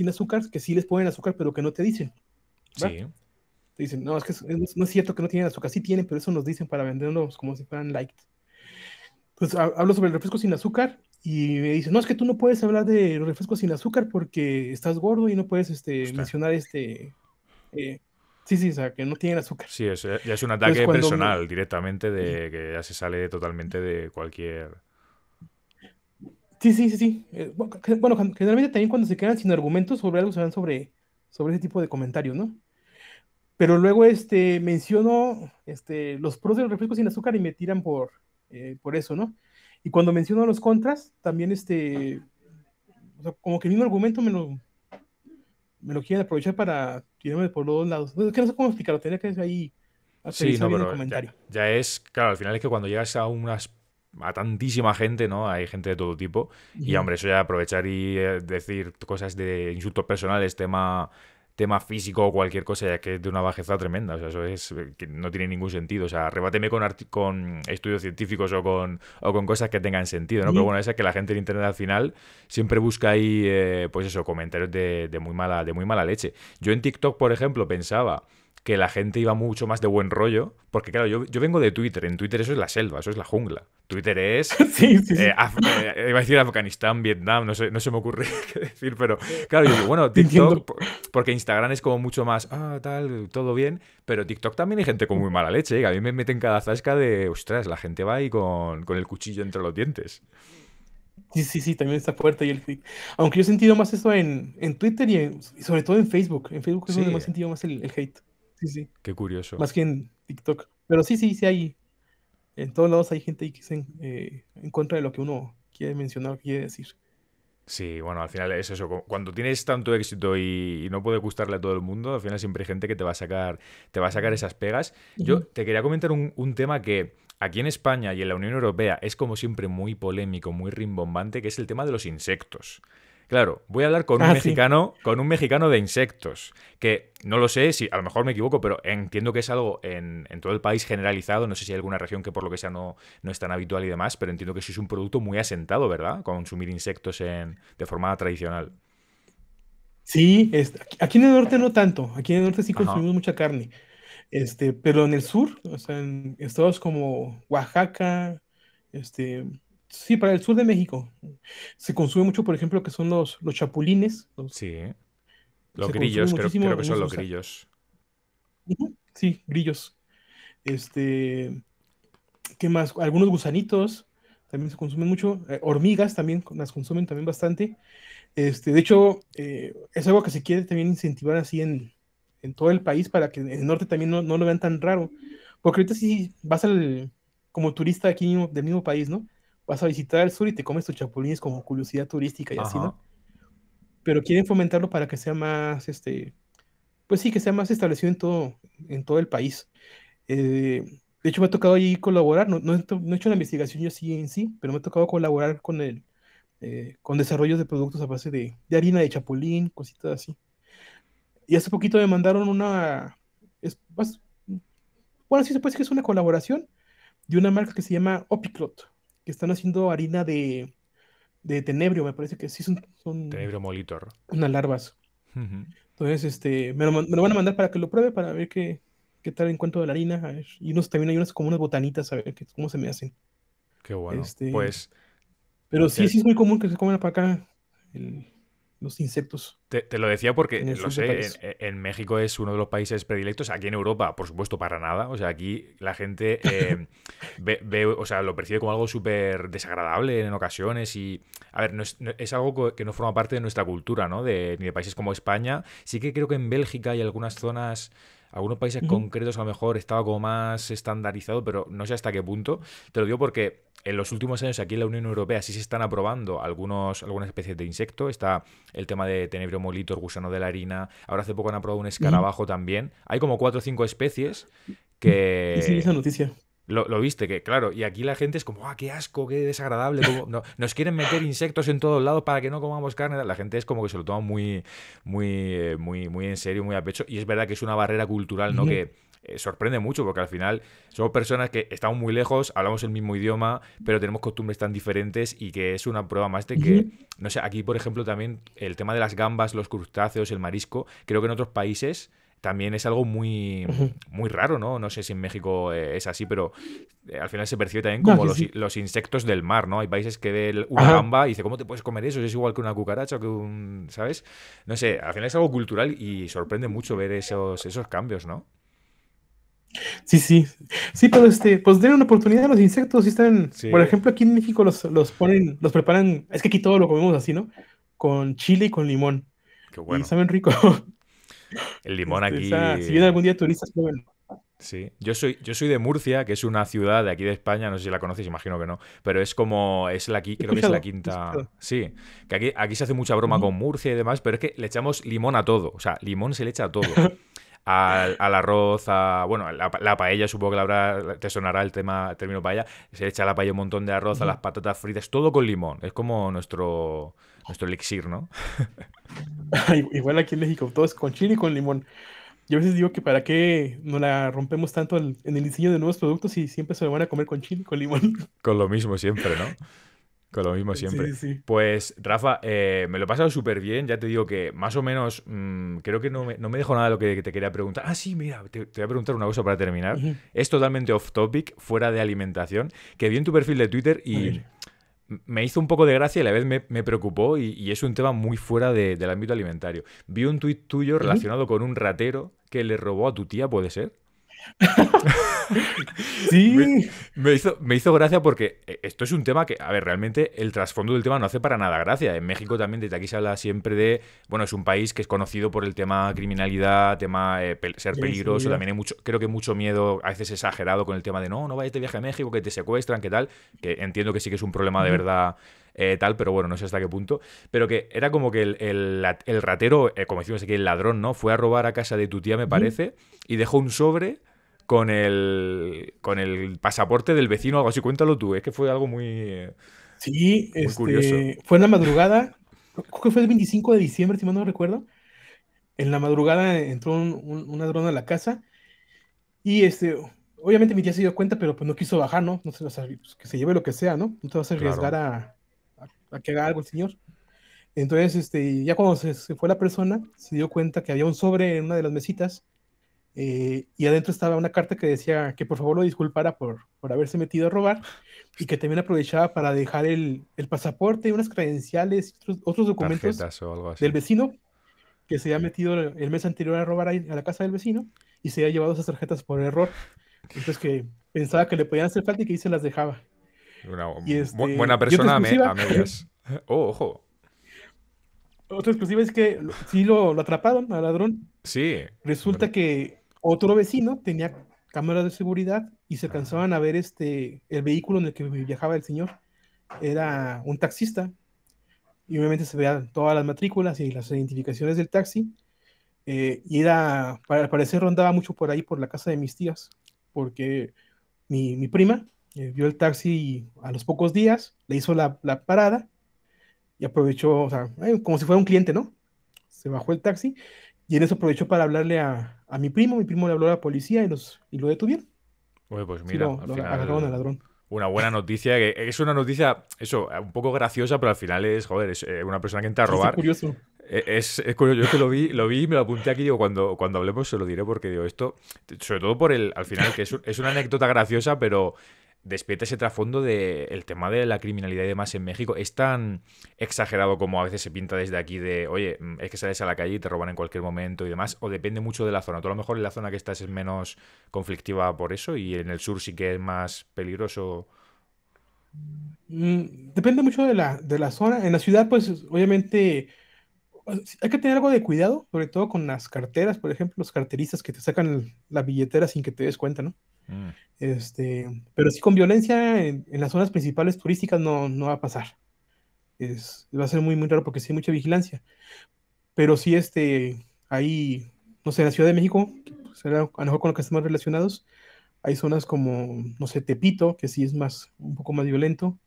azúcar, que sí les ponen azúcar, pero que no te dicen. Sí. Dicen, no, es que no es cierto que no tienen azúcar. Sí tienen, pero eso nos dicen para vendernos como si fueran light. Pues hablo sobre el refresco sin azúcar y me dicen, no, es que tú no puedes hablar de los refrescos sin azúcar porque estás gordo y no puedes este, mencionar este... Eh, sí, sí, o sea, que no tienen azúcar. Sí, es, es un ataque personal directamente de que ya se sale totalmente de cualquier... Sí, sí, sí, sí. Eh, bueno, generalmente también cuando se quedan sin argumentos sobre algo se van sobre, sobre ese tipo de comentarios, ¿no? Pero luego este, menciono este, los pros los refrescos sin azúcar y me tiran por, eh, por eso, ¿no? Y cuando menciono los contras, también este, como que el mismo argumento me lo, me lo quieren aprovechar para tirarme por los dos lados. Es que no sé cómo explicarlo, tenía que decir ahí. Sí, no, comentario. Ya, es, claro, al final es que cuando llegas a unas a tantísima gente, ¿no? Hay gente de todo tipo. Y, hombre, eso ya aprovechar y eh, decir cosas de insultos personales, tema tema físico o cualquier cosa, ya que es de una bajeza tremenda. O sea, eso es eh, que no tiene ningún sentido. O sea, rebáteme con, con estudios científicos o con, o con cosas que tengan sentido, ¿no? Pero bueno, esa es que la gente en internet al final siempre busca ahí, eh, pues eso, comentarios de, de, muy mala, de muy mala leche. Yo en TikTok, por ejemplo, pensaba que la gente iba mucho más de buen rollo, porque claro, yo, vengo de Twitter, en Twitter eso es la selva, eso es la jungla. Twitter es... Eh, eh, iba a decir Afganistán, Vietnam, no, se me ocurre qué decir, pero claro, yo digo, bueno, TikTok, porque Instagram es como mucho más, ah, tal, todo bien, pero TikTok también hay gente con muy mala leche, ¿eh? a mí me meten cada zasca de, ostras, la gente va ahí con, el cuchillo entre los dientes. Sí, sí, sí, también está puerta Y el, aunque yo he sentido más eso en, Twitter y, sobre todo en Facebook. En Facebook es donde más he sentido más el hate. Sí, sí. Qué curioso. Más que en TikTok. Pero sí, sí, sí hay. En todos lados hay gente que se eh, en contra de lo que uno quiere mencionar, quiere decir. Sí, bueno, al final es eso. Cuando tienes tanto éxito y, no puede gustarle a todo el mundo, al final siempre hay gente que te va a sacar, te va a sacar esas pegas. Yo te quería comentar un, un, tema que aquí en España y en la Unión Europea es como siempre muy polémico, muy rimbombante, que es el tema de los insectos. Claro, voy a hablar con un ah, mexicano, con un mexicano de insectos, que no lo sé si a lo mejor me equivoco, pero entiendo que es algo en, todo el país generalizado. No sé si hay alguna región que por lo que sea no, no es tan habitual y demás, pero entiendo que eso es un producto muy asentado, ¿verdad? Consumir insectos de forma tradicional. Sí, aquí en el norte no tanto. Aquí en el norte sí consumimos mucha carne. Este, pero en el sur, o sea, en estados como Oaxaca, este, Sí, para el sur de México. Se consume mucho, por ejemplo, que son los, chapulines. sí. Los grillos, creo, que son los grillos. Sí, grillos. Este. ¿Qué más? Algunos gusanitos también se consumen mucho. Eh, hormigas también las consumen también bastante. Este, de hecho, eh, es algo que se quiere también incentivar así en, todo el país para que en el norte también no, no lo vean tan raro. Porque ahorita sí vas al, como turista aquí del mismo país, ¿no? vas a visitar el sur y te comes tus chapulines como curiosidad turística y así, ¿no? Pero quieren fomentarlo para que sea más, este, pues sí, que sea más establecido en todo, en todo el país. Eh, de hecho, me ha tocado ahí colaborar, no, he hecho una investigación yo sí en sí, pero me ha tocado colaborar con el, eh, con desarrollos de productos a base de, harina de chapulín, cositas así. Y hace poquito me mandaron una, pues, bueno, sí se puede decir que es una colaboración de una marca que se llama Opiclot que están haciendo harina de, de tenebrio, me parece que sí son... son tenebrio molitor. Unas larvas. Entonces, este, me lo, van a mandar para que lo pruebe, para ver qué, qué tal cuanto a la harina. Y unos, también hay unas como unas botanitas, a ver cómo se me hacen. Qué bueno. Este, pues... Pero sí, sí es muy común que se coman para acá el, los insectos. Te, lo decía porque, lo sé, en, México es uno de los países predilectos, aquí en Europa, por supuesto, para nada. O sea, aquí la gente eh, ve, o sea, lo percibe como algo súper desagradable en ocasiones y, a ver, es, es, algo que no forma parte de nuestra cultura, ¿no? De, ni de países como España. Sí que creo que en Bélgica hay algunas zonas algunos países concretos a lo mejor estaba como más estandarizado, pero no sé hasta qué punto. Te lo digo porque en los últimos años aquí en la Unión Europea sí se están aprobando algunos, algunas especies de insecto. Está el tema de tenebrio molitor, gusano de la harina. Ahora hace poco han aprobado un escarabajo también. Hay como cuatro o cinco especies que... Sí, esa noticia. Lo, viste, que claro, y aquí la gente es como, ah, qué asco, qué desagradable, nos quieren meter insectos en todos lados para que no comamos carne. La gente es como que se lo toma muy, muy, eh, muy, muy en serio, muy a pecho. Y es verdad que es una barrera cultural, ¿no? Que eh, sorprende mucho porque al final somos personas que estamos muy lejos, hablamos el mismo idioma, pero tenemos costumbres tan diferentes y que es una prueba más de que, no sé, aquí por ejemplo también el tema de las gambas, los crustáceos, el marisco, creo que en otros países también es algo muy, muy raro, ¿no? No sé si en México eh, es así, pero eh, al final se percibe también como los, insectos del mar, ¿no? Hay países que ven una gamba y dice, ¿cómo te puedes comer eso? Es igual que una cucaracha, que un, ¿sabes? No sé, al final es algo cultural y sorprende mucho ver esos, esos cambios, ¿no? Sí, sí. Sí, pero este, pues den una oportunidad a los insectos. Si están, por ejemplo, aquí en México los, los ponen, los preparan, es que aquí todo lo comemos así, ¿no? Con chile y con limón. Qué bueno. saben rico. El limón este, aquí. si viene algún día turistas, Sí, yo soy, yo soy de Murcia, que es una ciudad de aquí de España, no sé si la conoces, imagino que no, pero es como, es la, creo que es la quinta, sí, que aquí, aquí se hace mucha broma con Murcia y demás, pero es que le echamos limón a todo, o sea, limón se le echa a todo. Al, al, arroz, a, bueno, la, paella, supongo que la habrá, te sonará el tema, el término paella, se echa a la paella un montón de arroz, a las patatas fritas, todo con limón, es como nuestro, nuestro elixir, ¿no? Igual aquí en México, todo con chile y con limón. Yo a veces digo que para qué no la rompemos tanto en el diseño de nuevos productos y siempre se lo van a comer con chile y con limón. Con lo mismo siempre, ¿no? Con lo mismo siempre. Pues, Rafa, eh, me lo he pasado súper bien. Ya te digo que más o menos mm, creo que no me, no me dejo nada de lo que te quería preguntar. Ah, sí, mira, te, voy a preguntar una cosa para terminar. Es totalmente off topic, fuera de alimentación. Que vi en tu perfil de Twitter y me hizo un poco de gracia y a la vez me, preocupó y, es un tema muy fuera de, del ámbito alimentario. Vi un tuit tuyo relacionado con un ratero que le robó a tu tía, ¿puede ser? sí. Me, hizo, me hizo gracia porque eh, esto es un tema que, a ver, realmente el trasfondo del tema no hace para nada gracia. En México también, desde aquí se habla siempre de, bueno, es un país que es conocido por el tema criminalidad, tema eh, ser peligroso, también hay mucho, creo que mucho miedo, a veces exagerado con el tema de, no, no vayas de viaje a México, que te secuestran, que tal, que entiendo que sí que es un problema de verdad. Eh, tal, pero bueno, no sé hasta qué punto. Pero que era como que el, ratero, como decimos aquí, el ladrón, ¿no? Fue a robar a casa de tu tía, me parece, y dejó un sobre con el, con el pasaporte del vecino o algo así. Cuéntalo tú, es que fue algo muy, sí, este, curioso. Fue en la madrugada, creo que fue el 25 de diciembre, si mal no recuerdo. En la madrugada entró un, un, a la casa y este, obviamente mi tía se dio cuenta, pero pues no quiso bajar, ¿no? No se, pues, que se lleve lo que sea, ¿no? No te vas a arriesgar a, a, que haga algo el señor. Entonces, este, ya cuando se, fue la persona, se dio cuenta que había un sobre en una de las mesitas eh, y adentro estaba una carta que decía que por favor lo disculpara por, por haberse metido a robar y que también aprovechaba para dejar el, el pasaporte, unas credenciales, otros, otros documentos del vecino que se había metido el mes anterior a robar a la casa del vecino y se había llevado esas tarjetas por error. Entonces que pensaba que le podían hacer falta y que ahí se las dejaba. Una este, buena persona a medias. Oh, ojo. Otra exclusiva es que sí lo, atraparon al ladrón. Sí. Resulta que otro vecino tenía cámaras de seguridad y se alcanzaban a ver este, el vehículo en el que viajaba el señor. Era un taxista y obviamente se veían todas las matrículas y las identificaciones del taxi. Eh, y era, para parecer rondaba mucho por ahí, por la casa de mis tías, porque mi, prima eh, vio el taxi a los pocos días, le hizo la, parada y aprovechó, o sea, eh, como si fuera un cliente, ¿no? Se bajó el taxi y en eso aprovechó para hablarle a, a mi primo. Mi primo le habló a la policía y, los, y lo detuvieron. pues mira, al ladrón. Una buena noticia, es una noticia, eso, un poco graciosa, pero al final es, joder, es eh, una persona que entra a robar. E, es curioso. Es, curioso, yo es que lo vi, lo vi y me lo apunté aquí, digo, cuando, cuando hablemos se lo diré porque digo, esto, sobre todo por el, al final, que es, es una anécdota graciosa, pero despierta ese trasfondo del tema de la criminalidad y demás en México. Es tan exagerado como a veces se pinta desde aquí de, oye, mm, es que sales a la calle y te roban en cualquier momento y demás, o depende mucho de la zona. Tú a lo mejor en la zona que estás es menos conflictiva por eso y en el sur sí que es más peligroso. Mm, depende mucho de la, de la zona. En la ciudad, pues obviamente hay que tener algo de cuidado, sobre todo con las carteras, por ejemplo, los carteristas que te sacan la billetera sin que te des cuenta, ¿no? Mm. Este, pero sí con violencia en, las zonas principales turísticas no, no va a pasar. Es, va a ser muy, muy raro porque sí hay mucha vigilancia. Pero sí, este, ahí, no sé, en la Ciudad de México, pues, a lo mejor con lo que estamos relacionados, hay zonas como, no sé, Tepito, que sí es más, un poco más violento.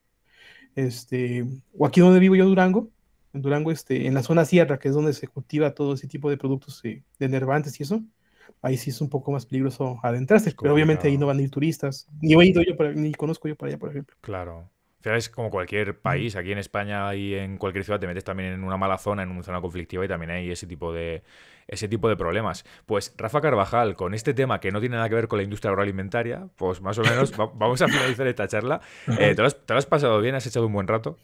Este, o aquí donde vivo yo, Durango, en Durango, este, en la zona sierra, que es donde se cultiva todo ese tipo de productos eh, de nervantes y eso, ahí sí es un poco más peligroso adentrarse, pero obviamente ahí no van a ir turistas, ni he yo, ni conozco yo para allá, por ejemplo. Claro. Es como cualquier país, aquí en España y en cualquier ciudad te metes también en una mala zona, en una zona conflictiva y también hay ese tipo de, ese tipo de problemas. Pues Rafa Carvajal, con este tema que no tiene nada que ver con la industria agroalimentaria, pues más o menos vamos a finalizar esta charla. Eh, ¿te, lo has, pasado bien? ¿Has echado un buen rato?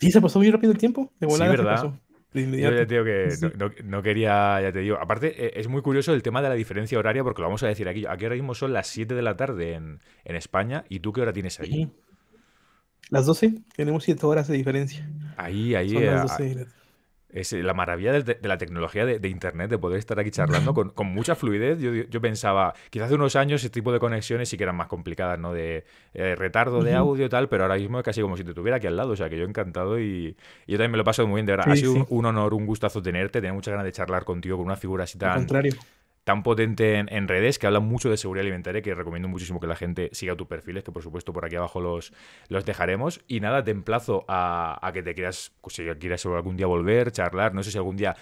Sí, se pasó muy rápido el tiempo. De sí, ¿verdad? Yo ya te digo que no, quería, ya te digo. Aparte, e, es muy curioso el tema de la diferencia horaria, porque lo vamos a decir aquí. Aquí ahora mismo son las 7 de la tarde en, España, ¿y tú qué hora tienes allí? Las 12, tenemos 7 horas de diferencia. Ahí, ahí. Son las 12 eh, es la maravilla de, la tecnología de, Internet, de poder estar aquí charlando con, mucha fluidez. Yo, yo, pensaba, quizás hace unos años este tipo de conexiones sí que eran más complicadas, ¿no? De eh, retardo de audio y tal, pero ahora mismo es casi como si te tuviera aquí al lado. O sea, que yo encantado y, yo también me lo paso muy bien, de verdad. ha sido un, honor, un gustazo tenerte. Tenía muchas ganas de charlar contigo con una figura así tan... Al contrario tan potente en, redes que habla mucho de seguridad alimentaria que recomiendo muchísimo que la gente siga tus perfiles, que por supuesto por aquí abajo los, los dejaremos. Y nada, te emplazo a, que te quieras, si quieras algún día volver, charlar, no sé si algún día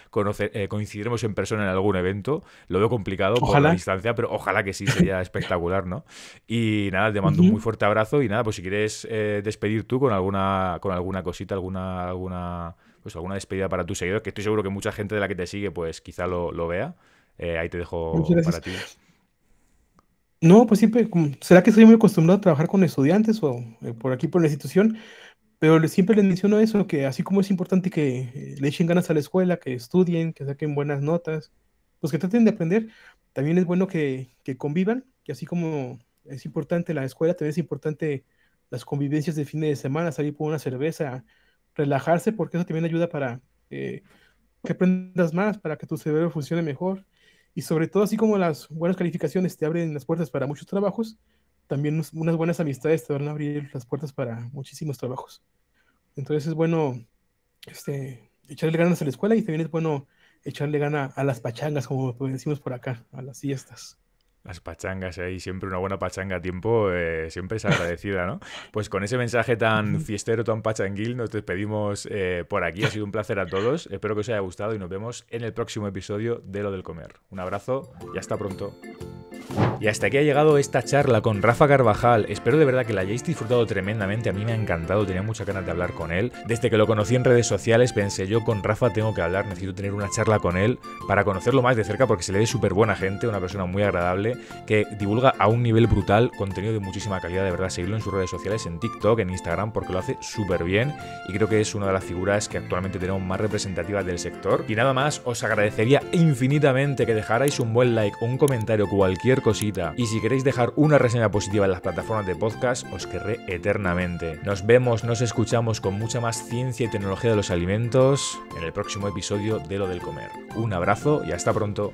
eh, coincidiremos en persona en algún evento, lo veo complicado por la distancia, pero ojalá que sí, sería espectacular, ¿no? Y nada, te mando un muy fuerte abrazo y nada, pues si quieres eh, despedir tú con alguna, con alguna cosita, alguna, alguna, pues alguna despedida para tus seguidores, que estoy seguro que mucha gente de la que te sigue pues quizá lo, lo vea. Eh, ahí te dejo para ti. No, pues siempre, pues, será que estoy muy acostumbrado a trabajar con estudiantes o eh, por aquí por la institución, pero siempre les menciono eso, que así como es importante que eh, le echen ganas a la escuela, que estudien, que saquen buenas notas, pues que traten de aprender, también es bueno que, convivan, que así como es importante la escuela, también es importante las convivencias de fin de semana, salir por una cerveza, relajarse, porque eso también ayuda para que aprendas más, para que tu cerebro funcione mejor. Y sobre todo, así como las buenas calificaciones te abren las puertas para muchos trabajos, también unas buenas amistades te van a abrir las puertas para muchísimos trabajos. Entonces es bueno este, echarle ganas a la escuela y también es bueno echarle ganas a las pachangas, como decimos por acá, a las siestas. Las pachangas ahí, siempre una buena pachanga a tiempo, eh, siempre es agradecida, ¿no? Pues con ese mensaje tan fiestero, tan pachanguil, nos despedimos eh, por aquí. Ha sido un placer a todos. Espero que os haya gustado y nos vemos en el próximo episodio de Lo del Comer. Un abrazo y hasta pronto. Y hasta aquí ha llegado esta charla con Rafa Carvajal. Espero de verdad que la hayáis disfrutado tremendamente. A mí me ha encantado, tenía muchas ganas de hablar con él. Desde que lo conocí en redes sociales pensé yo con Rafa tengo que hablar, necesito tener una charla con él para conocerlo más de cerca porque se le ve súper buena gente, una persona muy agradable que divulga a un nivel brutal contenido de muchísima calidad. De verdad, seguirlo en sus redes sociales, en TikTok, en Instagram, porque lo hace súper bien y creo que es una de las figuras que actualmente tenemos más representativas del sector. Y nada más, os agradecería infinitamente que dejarais un buen like, un comentario, cualquier cosita. Y si queréis dejar una reseña positiva en las plataformas de podcast, os querré eternamente. Nos vemos, nos escuchamos con mucha más ciencia y tecnología de los alimentos en el próximo episodio de Lo del Comer. Un abrazo y hasta pronto.